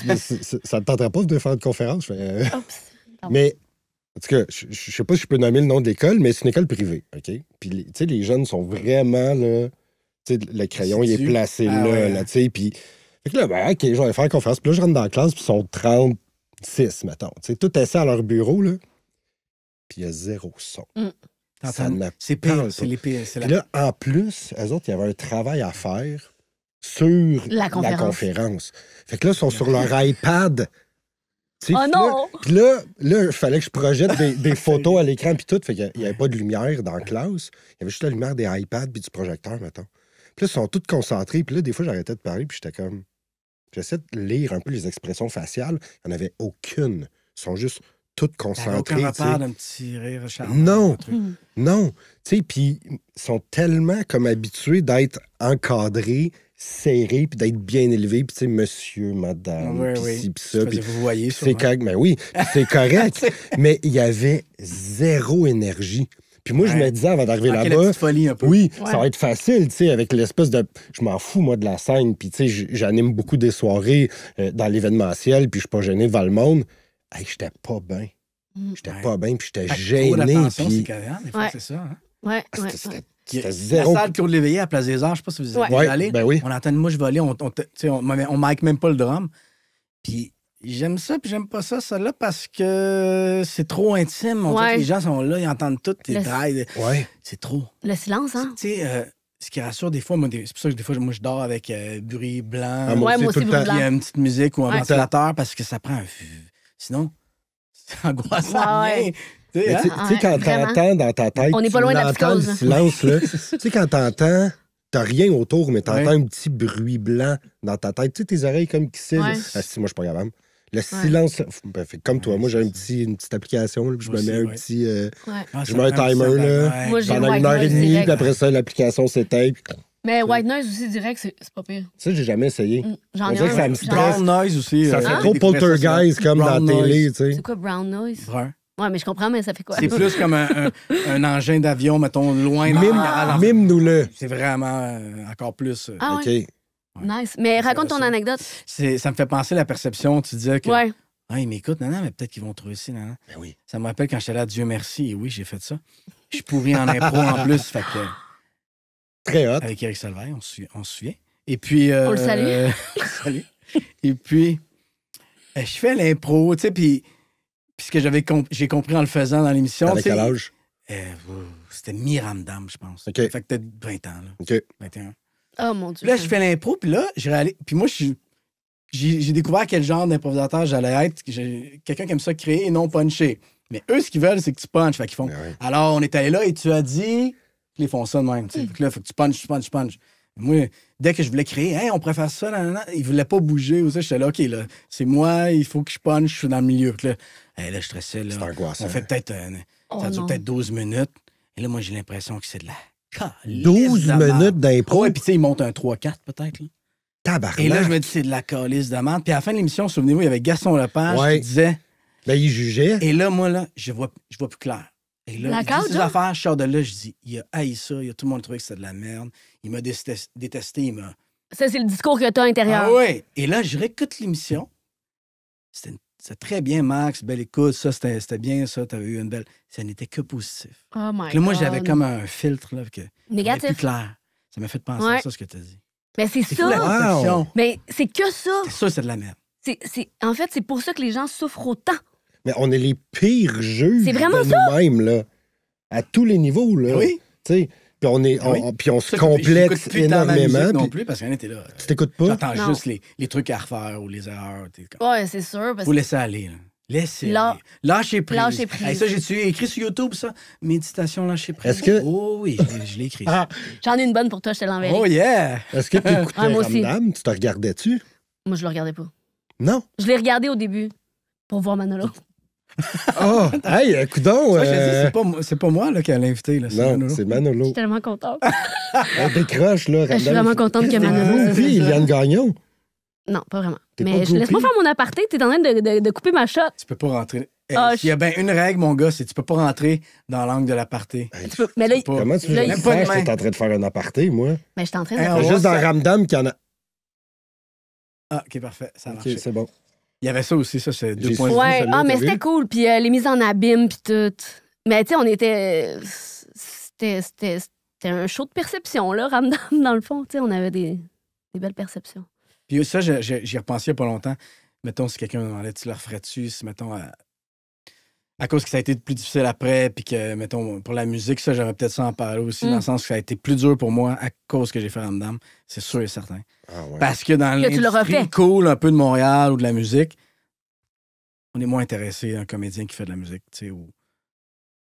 ça ne tenterait pas de faire une conférence. Euh. mais, en tout cas, je, ne sais pas si je peux nommer le nom de l'école, mais c'est une école privée, OK? Puis, tu sais, les jeunes sont vraiment, là, tu sais, le crayon, est il est placé ah, là, là, tu sais, puis... Fait là, ben, OK, je faire une conférence. Puis là, je rentre dans la classe, puis ils sont 36, mettons. Tu sais, tout assis à leur bureau, là puis il y a zéro son. Mm. ça C'est pire, c'est les pires. Puis là, en plus, eux autres, il y avait un travail à faire sur la conférence. Fait que là, ils sont sur leur iPad. oh non! Puis là, il fallait que je projette des, <laughs> photos à l'écran, puis tout. Fait qu'il n'y avait pas de lumière dans la classe. Il y avait juste la lumière des iPads puis du projecteur, mettons. Puis là, ils sont tous concentrés. Puis là, des fois, j'arrêtais de parler, puis j'étais comme... J'essaie de lire un peu les expressions faciales. Il n'y en avait aucune. Ils sont juste tout concentré. d'un petit rire Non, mm. non. Tu sais, puis ils sont tellement comme habitués d'être encadrés, serrés, puis d'être bien élevés, puis tu sais, monsieur, madame, ça. Pis, vous voyez, c'est correct. Mais ben oui, c'est <laughs> correct. mais il y avait zéro énergie. Puis moi, je me disais avant d'arriver là-bas. Oui, ça va être facile, tu sais, avec l'espèce de. Je m'en fous, moi, de la scène. Puis, tu sais, j'anime beaucoup des soirées euh, dans l'événementiel, puis je suis pas gêné devant le monde hey, j'étais pas bien. Hmm. J'étais ouais. pas bien, puis j'étais gêné. Puis... C'est ça. Hein? Ouais, ah, ouais c'était zéro. La salle qui l'éveillé à Place des Arts, je sais pas si vous êtes ben On entend une mouche voler, on, on, on, on mic même pas le drum. Puis j'aime ça, puis j'aime pas ça, ça là, parce que c'est trop intime. les gens sont là, ils entendent tout, ils Ouais, C'est trop. Le silence, hein? Tu sais, euh, ce qui rassure des fois, c'est pour ça que des fois, moi, je dors avec euh, bruit blanc. Ah, moi, ouais, Il y a une petite musique ou un ventilateur parce que ça prend un Sinon, <laughs> c'est angoissant. Ah ouais. Tu sais, hein? quand t'entends dans ta tête, on n'est pas loin Le silence, <laughs> tu sais, quand t'entends, t'as rien autour, mais t'entends un petit bruit blanc dans ta tête. Tu sais, tes oreilles comme qui sifflent. Ah, si, moi, je suis pas grave. Le silence, ben, comme toi, moi, j'ai une petite application, puis je me mets un petit. je mets un timer, là, pendant une heure et demie, puis après ça, l'application s'éteint, puis mais White Noise aussi, direct, c'est c'est pas pire. Ça, j'ai jamais essayé. Mm, j'en ai Brown Noise aussi. Ça euh, fait trop poltergeist comme dans la télé, tu sais. C'est quoi Brown Noise? Ouais, mais je comprends, mais ça fait quoi? C'est plus comme un, engin d'avion, mettons, loin dans Mime, mime nous le. C'est vraiment euh, encore plus. Euh, ah OK. nice. Mais raconte ton anecdote. Ça me fait penser à la perception. Tu disais que. Ouais. Ah, ils m'écoutent, non, non, mais peut-être qu'ils vont trouver ici, non, non. Ben oui. Ça me rappelle quand j'étais là, Dieu merci, et oui, j'ai fait ça. Je suis pourri en impro en plus, fait que avec Eric Salvaire, on, on, se souvient. Et puis. Euh, on le salue. <laughs> salut. Et puis, euh, je fais l'impro, tu sais, puis, ce que j'avais j'ai compris en le faisant dans l'émission. Avec quel âge? Eh, c'était Miramdam, je pense. Ça Fait que être 20 ans, OK. 21. Oh mon Dieu. là, je fais l'impro, puis là, je réalise. Puis moi, J'ai découvert quel genre d'improvisateur j'allais être. Quelqu'un qui aime ça créer et non puncher. Mais eux, ce qu'ils veulent, c'est que tu punches. Fait qu'ils font. Ben Alors, on est allé là et tu as dit les font ça de même. tu Fait là, faut que tu punches, tu punches, punches. Moi, dès que je voulais créer, hey, on préfère ça, il nan, ils pas bouger. Ou ça, j'étais là, OK, là, c'est moi, il faut que je punche. je suis dans le milieu. là, là, je stressais. Là, On fait peut-être, oh ça dure peut-être 12 minutes. Et là, moi, j'ai l'impression que c'est de la. 12 minutes d'impro. Et puis tu sais, ils montent un 3-4 peut-être. Tabarnak. Et là, je me dis, c'est de la calice d'amande. Puis à la fin de l'émission, souvenez-vous, il y avait Gaston Lepage qui disait. Là, ben, il jugeait. Et là, moi, là, je vois, je vois plus clair. Et là, il dit affaires, je sors de là, je dis, il a haï ça, il a tout le monde trouvé que c'était de la merde, il m'a détesté, il m'a... Ça, c'est le discours que tu as intérieur. Ah oui! Et là, je réécoute l'émission. C'était c'est très bien, Max, belle écoute, ça, c'était bien, ça, t'avais eu une belle. Ça n'était que positif. Oh my là, moi, j'avais comme un filtre, là, que. Négatif. Plus clair. Ça m'a fait penser à ça, ce que t'as dit. Mais c'est ça. Mais c'est que ça. C'est ça, c'est de la merde. En fait, c'est pour ça que les gens souffrent autant on est les pires jeux C'est vraiment de nous-mêmes, là. À tous les niveaux, là. Oui. Tu sais, puis on, est, ah puis on se complexe plus énormément. non plus, parce que t'es là. Tu t'écoutes pas? J'entends juste les, trucs à refaire ou les erreurs. Ouais, c'est sûr. Parce... laissez aller, là. Laissez. La... Lâchez prise. Lâchez prise. ça, j'ai écrit sur YouTube, ça. Méditation, lâchez prise. Est-ce que... Oh oui, je, l'ai écrit. Ah. J'en ai une bonne pour toi, je te l'enverrai. Oh yeah! Est-ce que <laughs> tu écoutais ah, moi Tu te regardais-tu? Moi, je le regardais pas. Non? Je l'ai regardé au début pour voir Manolo. <laughs> oh, hey, coudon! Euh... C'est pas, pas moi là, qui a l'invité. Là, non, c'est Manolo. Je suis tellement contente. Elle décroche, là. Je suis vraiment contente que Manolo. Oui, Yann Gagnon. Non, pas vraiment. Mais je laisse pas faire mon aparté, t'es en train de, couper ma shot. Tu peux pas rentrer. Ah, il y a bien une règle, mon gars, c'est que tu peux pas rentrer dans l'angle de l'aparté. Mais là, tu peux pas... comment tu veux en train de faire un aparté, moi. Mais je suis en train de. juste dans Ramdam qu'il en a. Ah, ok, parfait. Ça marche. c'est bon. Il y avait ça aussi, ça, c'est de vue ah, mais c'était cool. Puis euh, les mises en abîme, puis tout. Mais tu sais, on était. C'était un show de perception, là, Ramdam, <laughs> dans le fond. Tu sais, on avait des, belles perceptions. Puis ça, j'y repensais pas longtemps. Mettons, si quelqu'un me demandait, tu leur ferais tu mettons, à, cause que ça a été plus difficile après, puis que, mettons, pour la musique, ça, j'aurais peut-être ça en parler aussi, dans le mm. sens que ça a été plus dur pour moi à cause que j'ai fait Ramdam. C'est sûr et certain. Ah, parce que dans le l'industrie cool un peu de Montréal ou de la musique, on est moins intéressé à un comédien qui fait de la musique, tu sais,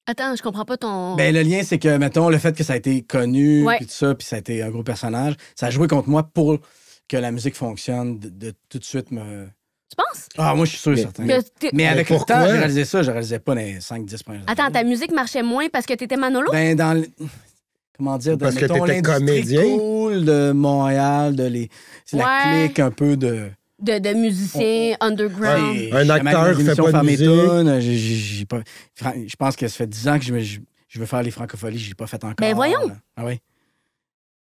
Attends, je comprends pas ton. Ben, le lien, c'est que, mettons, le fait que ça a été connu, puis tout ça, puis ça a été un gros personnage, ça a joué contre moi pour que la musique fonctionne, de, tout de suite me. Tu penses? Ah, moi, je suis sûr, et certain. Mais, avec le temps, j'ai réalisé ça, je réalisais pas les 5-10 points. Attends, ta musique marchait moins parce que t'étais Manolo? Ben, dans comment dire, de, ton mettons, Cool de Montréal, de les, c'est la clique un peu de. de, de musiciens oh, oh. underground. Un acteur acteur fait pas de musique. Je pense que ça fait 10 ans que je, veux faire les Je n'ai pas fait encore. Ben voyons. Ah oui.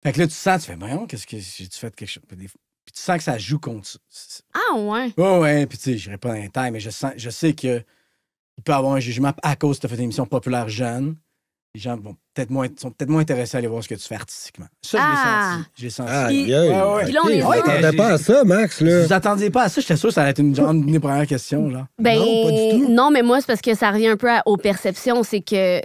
Fait que là, tu sens, tu fais, voyons, qu'est-ce que j'ai tu fait quelque chose. Puis tu sens que ça joue contre ça. Ah ouais. Ouais, ouais, puis tu sais, je n'irai pas dans les mais je, sens, je sais que peut y avoir un jugement à cause que tu as fait une émission populaire jeune les gens vont peut-être moins, sont peut-être moins intéressés à aller voir ce que tu fais artistiquement. Ça, je l'ai ah! senti. Ah, Puis, ouais, Puis là, on est pas à ça, Max. Là. Vous attendiez pas à ça? J'étais sûr que ça allait être une, genre, une première question. genre. Ben, non, pas du tout. Non, mais moi, c'est parce que ça revient un peu aux perceptions. C'est que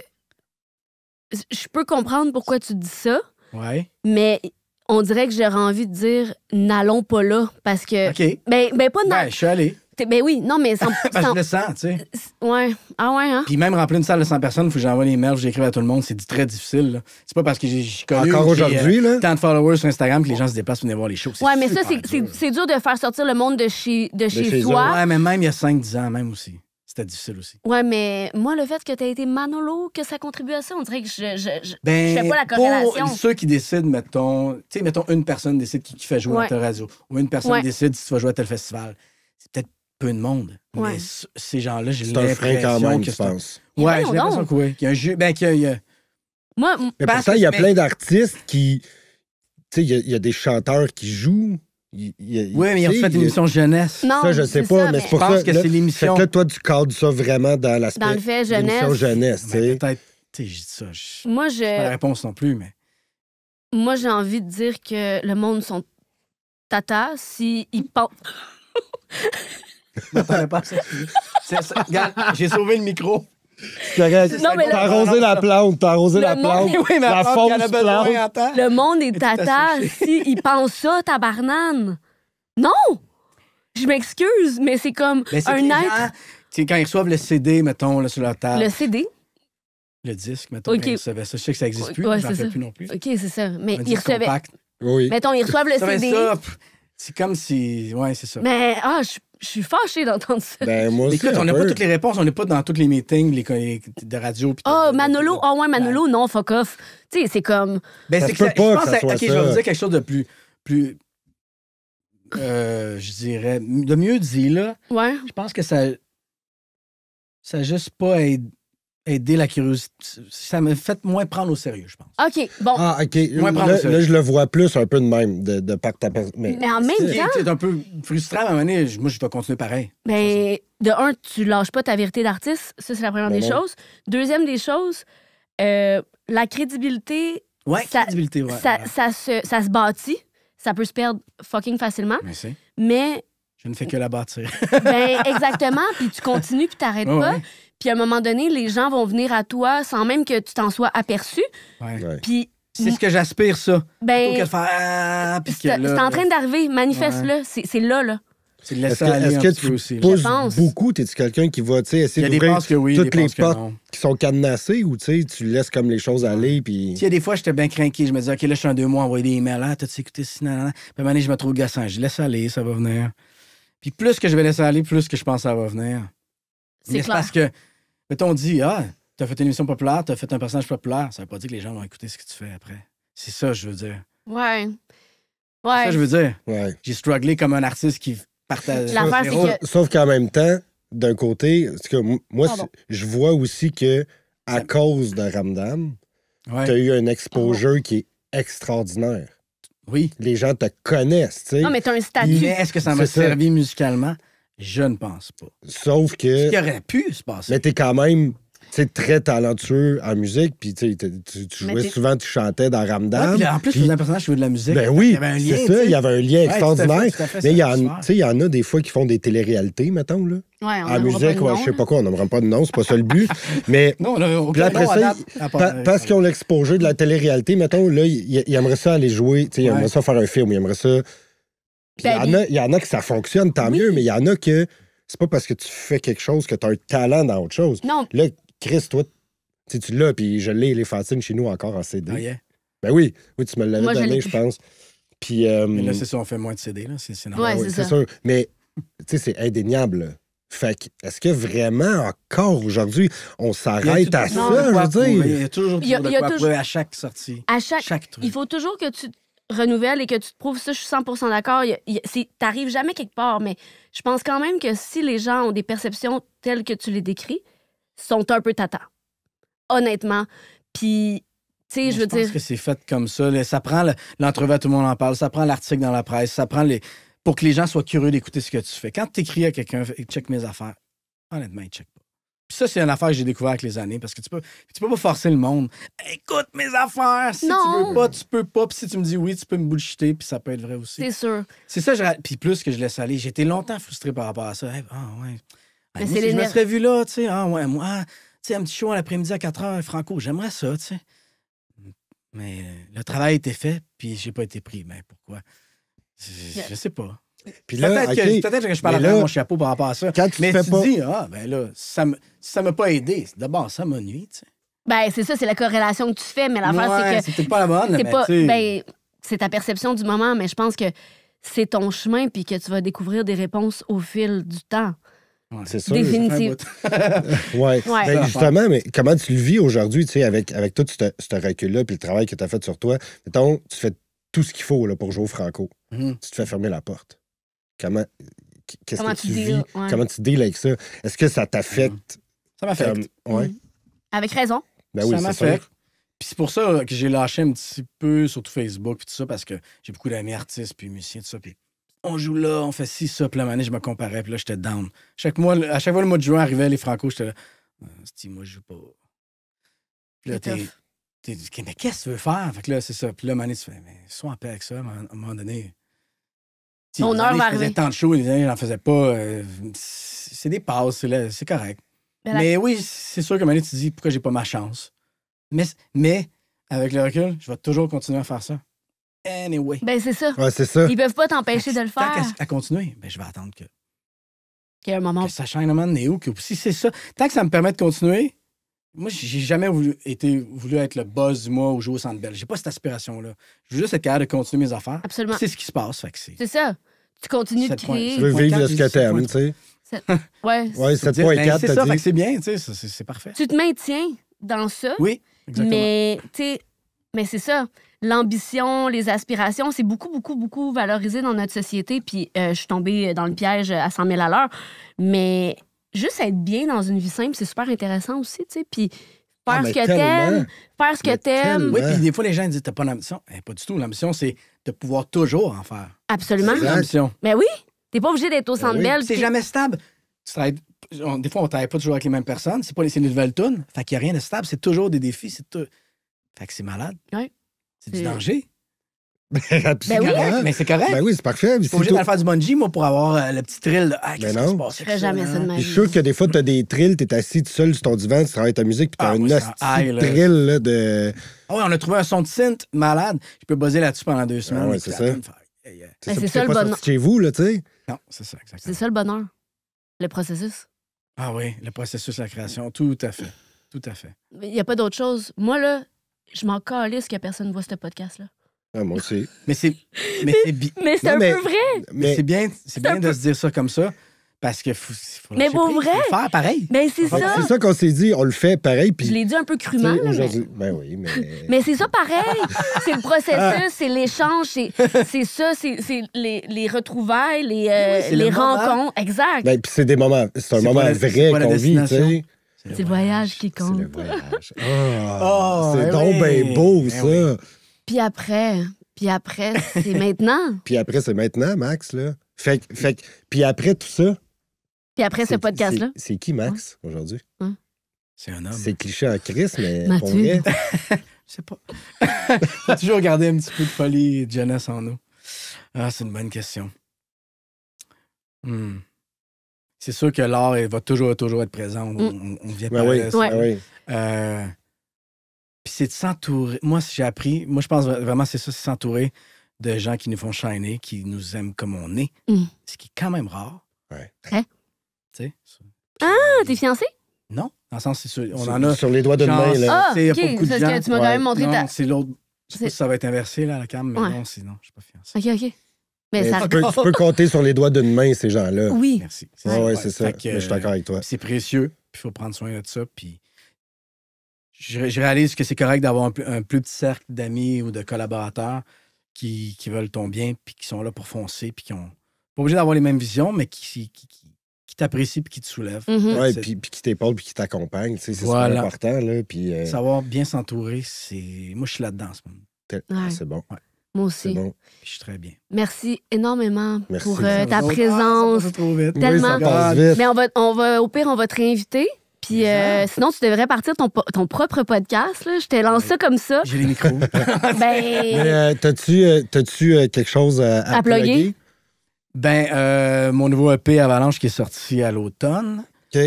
je peux comprendre pourquoi tu dis ça. Ouais. Mais on dirait que j'aurais envie de dire n'allons pas là parce que. OK. Ben, ben pas de... Ben, je suis allé. Ben oui, non, mais sans. <laughs> Ben, je le sens, tu sais. Ouais. Ah ouais, hein? Puis même remplir une salle de 100 personnes, il faut que j'envoie les mails, j'écrive à tout le monde. C'est très difficile. C'est pas parce que j'ai Encore aujourd'hui, euh, là. tant de followers sur Instagram que les gens se déplacent pour venir voir les shows. Ouais, mais ça, c'est dur de faire sortir le monde de chez, de, chez, Ouais, mais même il y a 5-10 ans, même aussi c'était difficile aussi. Ouais, mais moi, le fait que tu aies été Manolo, que ça contribue à ça, on dirait que je, je, je, ben, fais pas la corrélation. Pour ceux qui décident, mettons, tu sais, mettons, une personne décide qui, fait jouer à telle radio, ou une personne décide si tu vas jouer à tel festival. C'est peut-être peu de monde. Mais ces gens-là, j'ai l'impression que c'est Ouais, j'ai l'impression que oui. Qu'il y a un jeu. Ben, qu'il y a... il y a plein ben d'artistes qui. Tu sais, il, y, a des chanteurs qui jouent. Ouais, oui, mais ils ont fait une émission jeunesse. ça, je sais pas, mais c'est pour ça. que c'est l'émission. Fait que toi, tu cadres ça vraiment dans l'aspect. Dans le fait jeunesse. jeunesse, tu ben, sais. Peut-être, tu sais, je dis ça. Je... Moi, je. Pas la réponse non plus, mais. Moi, j'ai envie de dire que le monde sont tata si pensent. <laughs> j'ai sauvé le micro. Tu as mais T'as arrosé la plante, t'as arrosé la plante. Oui, mais la plante fausse plante. Le monde est tata si il pense ça, ta barnane. Non! Je m'excuse, mais c'est comme un être. tu sais, quand ils reçoivent le CD, mettons, là, sur leur table, Le CD? le, disque, mettons, ben, ils ça, je sais que ça n'existe plus, Ouais, j'en fais plus non plus. OK, c'est ça. Mais ils disque recevaient. Mettons, ils reçoivent le CD. c'est comme si. Ouais, c'est ça. Mais ah, je suis je suis fâchée d'entendre ça. Ben, moi Écoute, on n'a pas toutes les réponses, on n'est pas dans tous les meetings les, de radio. Ah, oh, Manolo, oh, ouais, Manolo, non, fuck off. Tu sais, c'est comme. Ben, c'est que, je que je vais vous dire quelque chose de plus. plus euh, je dirais. De mieux dit, là. Ouais. Je pense que ça. Ça juste pas être aider la curiosité. Ça me fait moins prendre au sérieux, je pense. OK, bon. Ah, OK. là, je le vois plus un peu de même, de, de Mais... en même temps- C'est un peu frustrant à un moment donné. Moi, je vais continuer pareil. Mais de un, tu lâches pas ta vérité d'artiste. Ça, c'est la première ben des choses. Deuxième des choses, euh, la crédibilité, ça- crédibilité, ça, se, bâtit. Ça peut se perdre fucking facilement. Mais c'est- Mais, Je ne fais que la bâtir. ben, <laughs> exactement. Puis tu continues, puis t'arrêtes pas. Puis à un moment donné, les gens vont venir à toi sans même que tu t'en sois aperçu. Ouais. Puis c'est ce que j'aspire, ça. Ben, faut que de faire. Ah, c'est en train d'arriver. Manifeste-le. C'est là, là. C'est Est-ce que, est que tu aussi, pousses beaucoup? T'es-tu quelqu'un qui va essayer d'ouvrir oui, toutes les portes qui sont cadenassées ou tu laisses comme les choses aller? Puis... Il y a des fois, j'étais bien craqué. Je me disais, OK, là, je suis en deux mois, envoyer des emails. Ah, t'as-tu écouté si, nan, Puis à je me trouve gassant. Je laisse aller, ça va venir. Puis plus que je vais laisser aller, plus que je pense que ça va venir. C'est parce que, mettons, on dit, ah, t'as fait une émission populaire, t'as fait un personnage populaire, ça veut pas dire que les gens vont écouter ce que tu fais après. C'est ça, je veux dire. Ouais. Ouais. Ça, je veux dire. Ouais. J'ai strugglé comme un artiste qui partage. Sauf, que... sauf qu'en même temps, d'un côté, que moi, je vois aussi que à cause de Ramdam, t'as tu eu un exposure qui est extraordinaire. Oui. Les gens te connaissent, tu sais. Non, mais t'as un statut. est-ce que ça m'a servi musicalement? Je ne pense pas. Sauf que. Ce qui aurait pu se passer. Mais t'es quand même très talentueux en musique, puis tu, tu jouais souvent, tu chantais dans Ramdam. en plus, l'impression un personnage qui de la musique. Ben oui, c'est ça, il y avait un lien extraordinaire. mais il y, en a des fois qui font des téléréalités, mettons, là. Ouais, en musique, ouais, je sais pas quoi, on n'aimera pas de nom, c'est pas ça le but. <laughs> mais non, non, après parce qu'ils ont l'exposé de la téléréalité, mettons, là, il aimerait ça aller jouer, ils aimeraient ça faire un film, ils aimeraient ça ben il y, en a que ça fonctionne, tant mieux, mais il y en a que c'est pas parce que tu fais quelque chose que tu as un talent dans autre chose. Non. Là, Chris, toi, tu l'as, puis je l'ai, les fascines chez nous encore en CD. Ah, ben oui, oui, tu me l'avais donné, je pense. Puis. Mais là, euh, c'est ça, on fait moins de CD, là. C'est normal. c'est sûr. Mais, tu sais, c'est indéniable, Fait est-ce que vraiment, encore aujourd'hui, on s'arrête à ça, je veux dire? Il y a toujours, du de quoi à chaque sortie. À chaque, chaque truc. Il faut toujours que tu renouvelle et que tu te prouves ça, je suis 100% d'accord. T'arrives jamais quelque part, mais je pense quand même que si les gens ont des perceptions telles que tu les décris, sont un peu tata. Honnêtement. Puis tu je, je pense dire... que c'est fait comme ça. ça prend l'entrevue, tout le monde en parle. Ça prend l'article dans la presse. Ça prend les. pour que les gens soient curieux d'écouter ce que tu fais. Quand tu écris à quelqu'un, check mes affaires. Honnêtement, il check puis ça, c'est une affaire que j'ai découvert avec les années parce que tu peux, tu peux pas forcer le monde. Écoute mes affaires. Si tu veux pas, tu peux pas. Puis si tu me dis oui, tu peux me bullshiter. Puis ça peut être vrai aussi. C'est sûr. C'est ça, puis plus que je laisse aller. J'étais longtemps frustré par rapport à ça. ah ouais. je me serais vu là, tu sais. Ah ouais, moi, tu sais, un petit show à l'après-midi à 4 h, Franco, j'aimerais ça, tu sais. Mais le travail a été fait, puis j'ai pas été pris. Mais ben, pourquoi? Je, je sais pas peut-être que, je parle là, mon chapeau par rapport à ça. Quand tu mais tu dis, ah, ben là, ça ne m'a pas aidé. D'abord, ça m'ennuie, tu sais. Ben, c'est ça, c'est la corrélation que tu fais, mais l'affaire, c'est que. c'était pas la bonne, mais pas, ben, c'est ta perception du moment, mais je pense que c'est ton chemin, puis que tu vas découvrir des réponses au fil du temps. c'est ça. Définitive. <laughs> <laughs> ouais. Ben, justement, mais comment tu le vis aujourd'hui, tu sais, avec, avec tout ce, recul-là, puis le travail que tu as fait sur toi? Mettons, tu fais tout ce qu'il faut là, pour jouer au Franco. Mm-hmm. Tu te fais fermer la porte comment, qu'est-ce que tu, vis, comment tu deals avec ça. Est-ce que ça t'affecte? Ça m'affecte. oui. Ouais. Mm-hmm. Avec raison. Ben oui, ça m'affecte. Puis c'est pour ça que j'ai lâché un petit peu, surtout Facebook, puis tout ça, parce que j'ai beaucoup d'amis artistes, puis musiciens, tout ça. Puis on joue là, on fait ci, ça. Puis la je me comparais, puis là, j'étais down. Chaque mois, à chaque fois, le mois de juin arrivait, les Franco, j'étais là. Ah, Steve, moi, je joue pas. Puis là, t'es. Mais qu'est-ce que tu veux faire? Fait que là, c'est ça. Puis là, Mané, tu fais, mais sois en paix avec ça, à un moment donné. On heure va arriver. tant de shows, les années, n'en faisais pas. Euh, c'est des passes, c'est correct. Mais, oui, c'est sûr que maintenant, tu te dis pourquoi j'ai pas ma chance. Mais, mais avec le recul, je vais toujours continuer à faire ça. Anyway. Ben, c'est ça. Ouais, c'est ça. Ils peuvent pas t'empêcher de le faire. Tant qu'à continuer, ben, je vais attendre que. Qu'il y ait un moment. Que ça change un moment de si c'est ça, tant que ça me permet de continuer, moi, j'ai jamais voulu, voulu être le boss du mois ou jouer au centre belle. J'ai pas cette aspiration-là. Je veux juste être capable de continuer mes affaires. Absolument. C'est ce qui se passe. C'est ça tu continues de créer. Tu veux vivre de ce que t'aimes, tu sais. Ouais. <laughs> Ouais, C'est ben, ça, c'est bien, tu sais, c'est parfait. Tu te maintiens dans ça. Oui, exactement. Mais, tu sais, mais c'est ça. L'ambition, les aspirations, c'est beaucoup, beaucoup, beaucoup valorisé dans notre société. Puis euh, je suis tombée dans le piège à 100 000 à l'heure. Mais juste être bien dans une vie simple, c'est super intéressant aussi, tu sais. Puis faire ah, ce que t'aimes, faire ce que t'aimes. Oui, puis des fois, les gens disent, t'as pas d'ambition. Eh, pas du tout. L'ambition, c'est de pouvoir toujours en faire. Absolument. C'est Mais ben oui, t'es pas obligé d'être au ben centre belle. C'est jamais stable. des fois, on travaille pas toujours avec les mêmes personnes. C'est pas les de tunes. Fait qu'il y a rien de stable. C'est toujours des défis. C'est Fait que c'est malade. Ouais. C'est du danger ben, <laughs> ah, ben oui. Mais c'est correct. Ben oui, c'est parfait. Je suis obligé d'aller faire du bungee, moi, pour avoir euh, le petit thrill. Ah, ben non. Je jamais ça de ma Je suis sûr que des fois, t'as des thrills, t'es assis tout seul sur ton divan, tu travailles ta musique, puis t'as as ah, un oui, thrill de. Oh, on a trouvé un son de synth malade. Je peux buzzer là-dessus pendant deux semaines. c'est ben, ça. C'est ça, le bonheur. chez vous, là, tu sais. Non, c'est ça, exactement. C'est ça le bonheur. Le processus. Ah oui, le processus, la création. Tout à fait. Tout à fait. Il n'y a pas d'autre chose. Moi, là, je m'en calisse que personne ne voit ce podcast-là. Ah, mais c'est mais c'est Mais c'est un peu vrai. Mais c'est bien, c'est bien de se dire ça comme ça parce que faut, vrai. le faire pareil. Mais ben, c'est ça. c'est ça qu'on s'est dit, on le fait pareil. Puis Je l'ai dit un peu crûment. mais- ben oui, mais. <laughs> Mais c'est ça pareil. c'est le processus, c'est l'échange, c'est, ça, c'est, les, retrouvailles, les, euh, rencontres. Exact. Ben, puis c'est des moments, c'est un moment vrai qu'on vit, tu sais. C'est le voyage qui C'est le voyage. Oh, c'est donc beau, ça. Puis après, puis après, c'est maintenant. <laughs> Puis après, c'est maintenant, Max, là. Fait, fait puis après tout ça. Puis après ce podcast-là. C'est qui, Max, aujourd'hui? C'est un homme. C'est cliché en Chris, mais Mathieu. on <laughs> Je sais pas. <laughs> Faut toujours garder un petit peu de folie et de jeunesse en nous. Ah, c'est une bonne question. Hmm. C'est sûr que l'art va toujours, toujours être présent. On, mm. vient pas. Ben pas oui. ouais. Ben euh, puis c'est de s'entourer. Moi, j'ai appris, moi, je pense vraiment, c'est ça, c'est s'entourer de gens qui nous font shiner, qui nous aiment comme on est, mm. ce qui est quand même rare. Ouais. Hein? Tu sais? Ah, t'es fiancé? Non. Dans le sens, c'est on en a. Sur les doigts de main, là. Ah, beaucoup tu m'as quand même montré non, C'est l'autre. Je sais pas si ça va être inversé, là, la cam, mais non, sinon, je suis pas fiancé. OK, OK. Mais, ça... tu, peux, tu, peux, compter sur les doigts d'une main, ces gens-là. Oui. Merci. c'est ça. je suis d'accord avec toi. C'est précieux, il faut prendre soin de ça, puis je, réalise que c'est correct d'avoir un, plus petit cercle d'amis ou de collaborateurs qui, veulent ton bien, puis qui sont là pour foncer, puis qui ont pas obligé d'avoir les mêmes visions, mais qui, qui, qui puis qui te soulèvent. Mm-hmm. Oui, puis, qui t'épaulent, puis qui t'accompagnent, C'est super important. puis, euh, Savoir bien s'entourer, c'est. Moi, je suis là-dedans en ce moment. Ah, c'est bon. Moi aussi. Bon. Je suis très bien. Merci énormément pour ta présence. Tellement. Mais on va, on au pire, on va te réinviter. Puis euh, sinon, tu devrais partir ton, propre podcast. Je t'ai lance ça comme ça. J'ai les micros. <laughs> ben... Euh, t'as-tu euh, quelque chose à, plugger? Ben, mon nouveau EP Avalanche qui est sorti à l'automne. OK.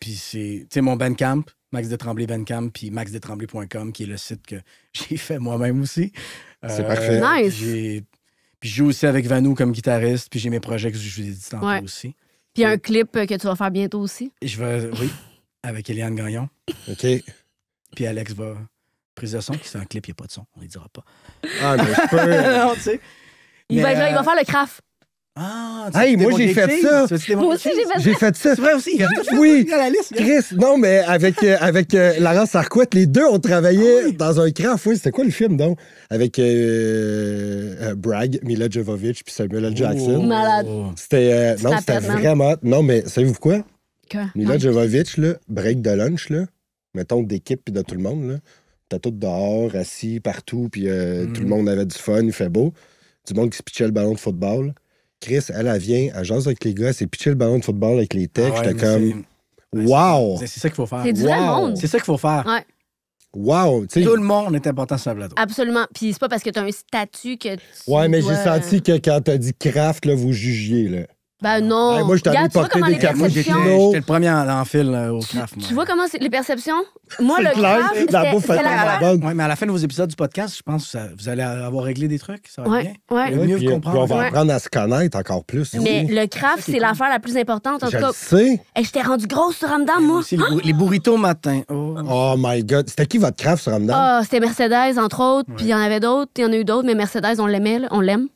puis c'est, tu sais, mon Bandcamp, Max Detremblay Bandcamp, puis maxdetremblay.com, qui est le site que <laughs> j'ai fait moi-même aussi. c'est parfait. Nice. Puis je joue aussi avec Vanou comme guitariste, puis j'ai mes projets que je vous ai dit tantôt aussi. Puis un clip que tu vas faire bientôt aussi. Je vais, oui avec Eliane Gagnon. OK. Puis Alex va. Prise de son, c'est un clip, il n'y a pas de son, on ne dira pas. Ah, mais je peux. <laughs> tu sais. Il, va, il va euh, faire le craft. Ah, tu hey, moi j'ai fait ça. Moi aussi j'ai fait ça. J'ai fait ça. C'est vrai aussi. <laughs> oui. Chris, non mais avec euh, avec euh, Laurent Sarquette, les deux ont travaillé ah dans un craft. Oui, c'était quoi le film donc Avec euh, Bragg, Mila Jovovich puis Samuel L. Jackson. malade. C'était non, c'était hein. vraiment non mais savez-vous quoi Mila Jovovich, break de lunch, là, mettons d'équipe puis de tout le monde, là. T'as tout dehors, assis partout, puis euh, tout le mm. monde avait du fun, il fait beau. Du monde qui se pitchait le ballon de football. Chris, elle, elle vient, elle jase avec les gars, c'est pitchait le ballon de football avec les techs. Ah comme, wow! C'est ça qu'il faut faire. C'est du wow. monde. C'est ça qu'il faut faire. Wow! Tout le monde est important sur la plateau. Absolument. Puis c'est pas parce que t'as un statut que Ouais, mais j'ai senti que quand t'as dit craft, vous jugiez. Là. Ben non. je Regarde, tu vois comment les perceptions. J'étais le premier à euh, au craft. Tu, tu vois comment les perceptions? Moi, le craft, la, bouffe la bonne. mais à la fin de vos épisodes du podcast, je pense que vous allez avoir réglé des trucs. Ça va bien. Ouais. mieux euh, on va apprendre à se connaître encore plus. Mais le craft, c'est l'affaire la plus importante. En je tout cas, sais. Et eh, j'étais rendu grosse sur Ramadan, moi. Les burritos matin. Oh. oh. my God. C'était qui votre craft sur Ramadan? Ah, c'était Mercedes, entre autres. Puis il y en avait d'autres. Il y en a eu d'autres, mais Mercedes, on l'aimait. On l'aime.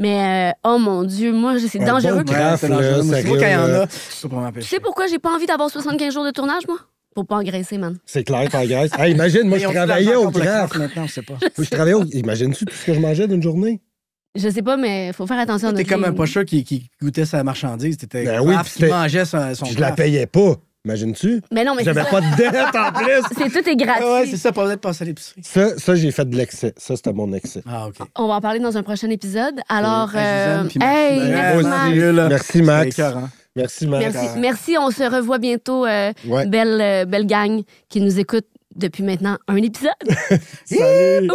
Mais euh, oh mon Dieu, moi, c'est dangereux. Bon dangereux, là, qu'il y en a. Tu sais pourquoi j'ai pas envie d'avoir 75 jours de tournage, moi? Pour pas engraisser, man. C'est clair, pas engraisser. imagine, moi, je travaillais au graphe. Maintenant, c'est pas. je travaillais au... Imagine-tu tout ce que je mangeais d'une journée? Je sais pas, mais faut faire attention. T'es comme un pocheur qui, goûtait sa marchandise. T'étais ben oui, grave, mangeait son, Je ne la payais pas. Imagines-tu? Mais non, mais J'avais pas de dette en plus. <laughs> C'est tout est gratuit. ouais, c'est ça, pas besoin de passer à l'épicerie. Ça, ça j'ai fait de l'excès. Ça, c'était mon excès. Ah, OK. On va en parler dans un prochain épisode. Alors, euh, euh, hey, ben, merci, Max. Merci, Max. Merci, Max. Merci, On se revoit bientôt, euh, ouais. belle, belle gang qui nous écoute depuis maintenant un épisode. <laughs> Salut!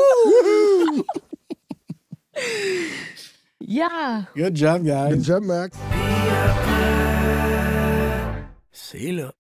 <laughs> yeah! Good job, guys. Good job, Max. C'est là.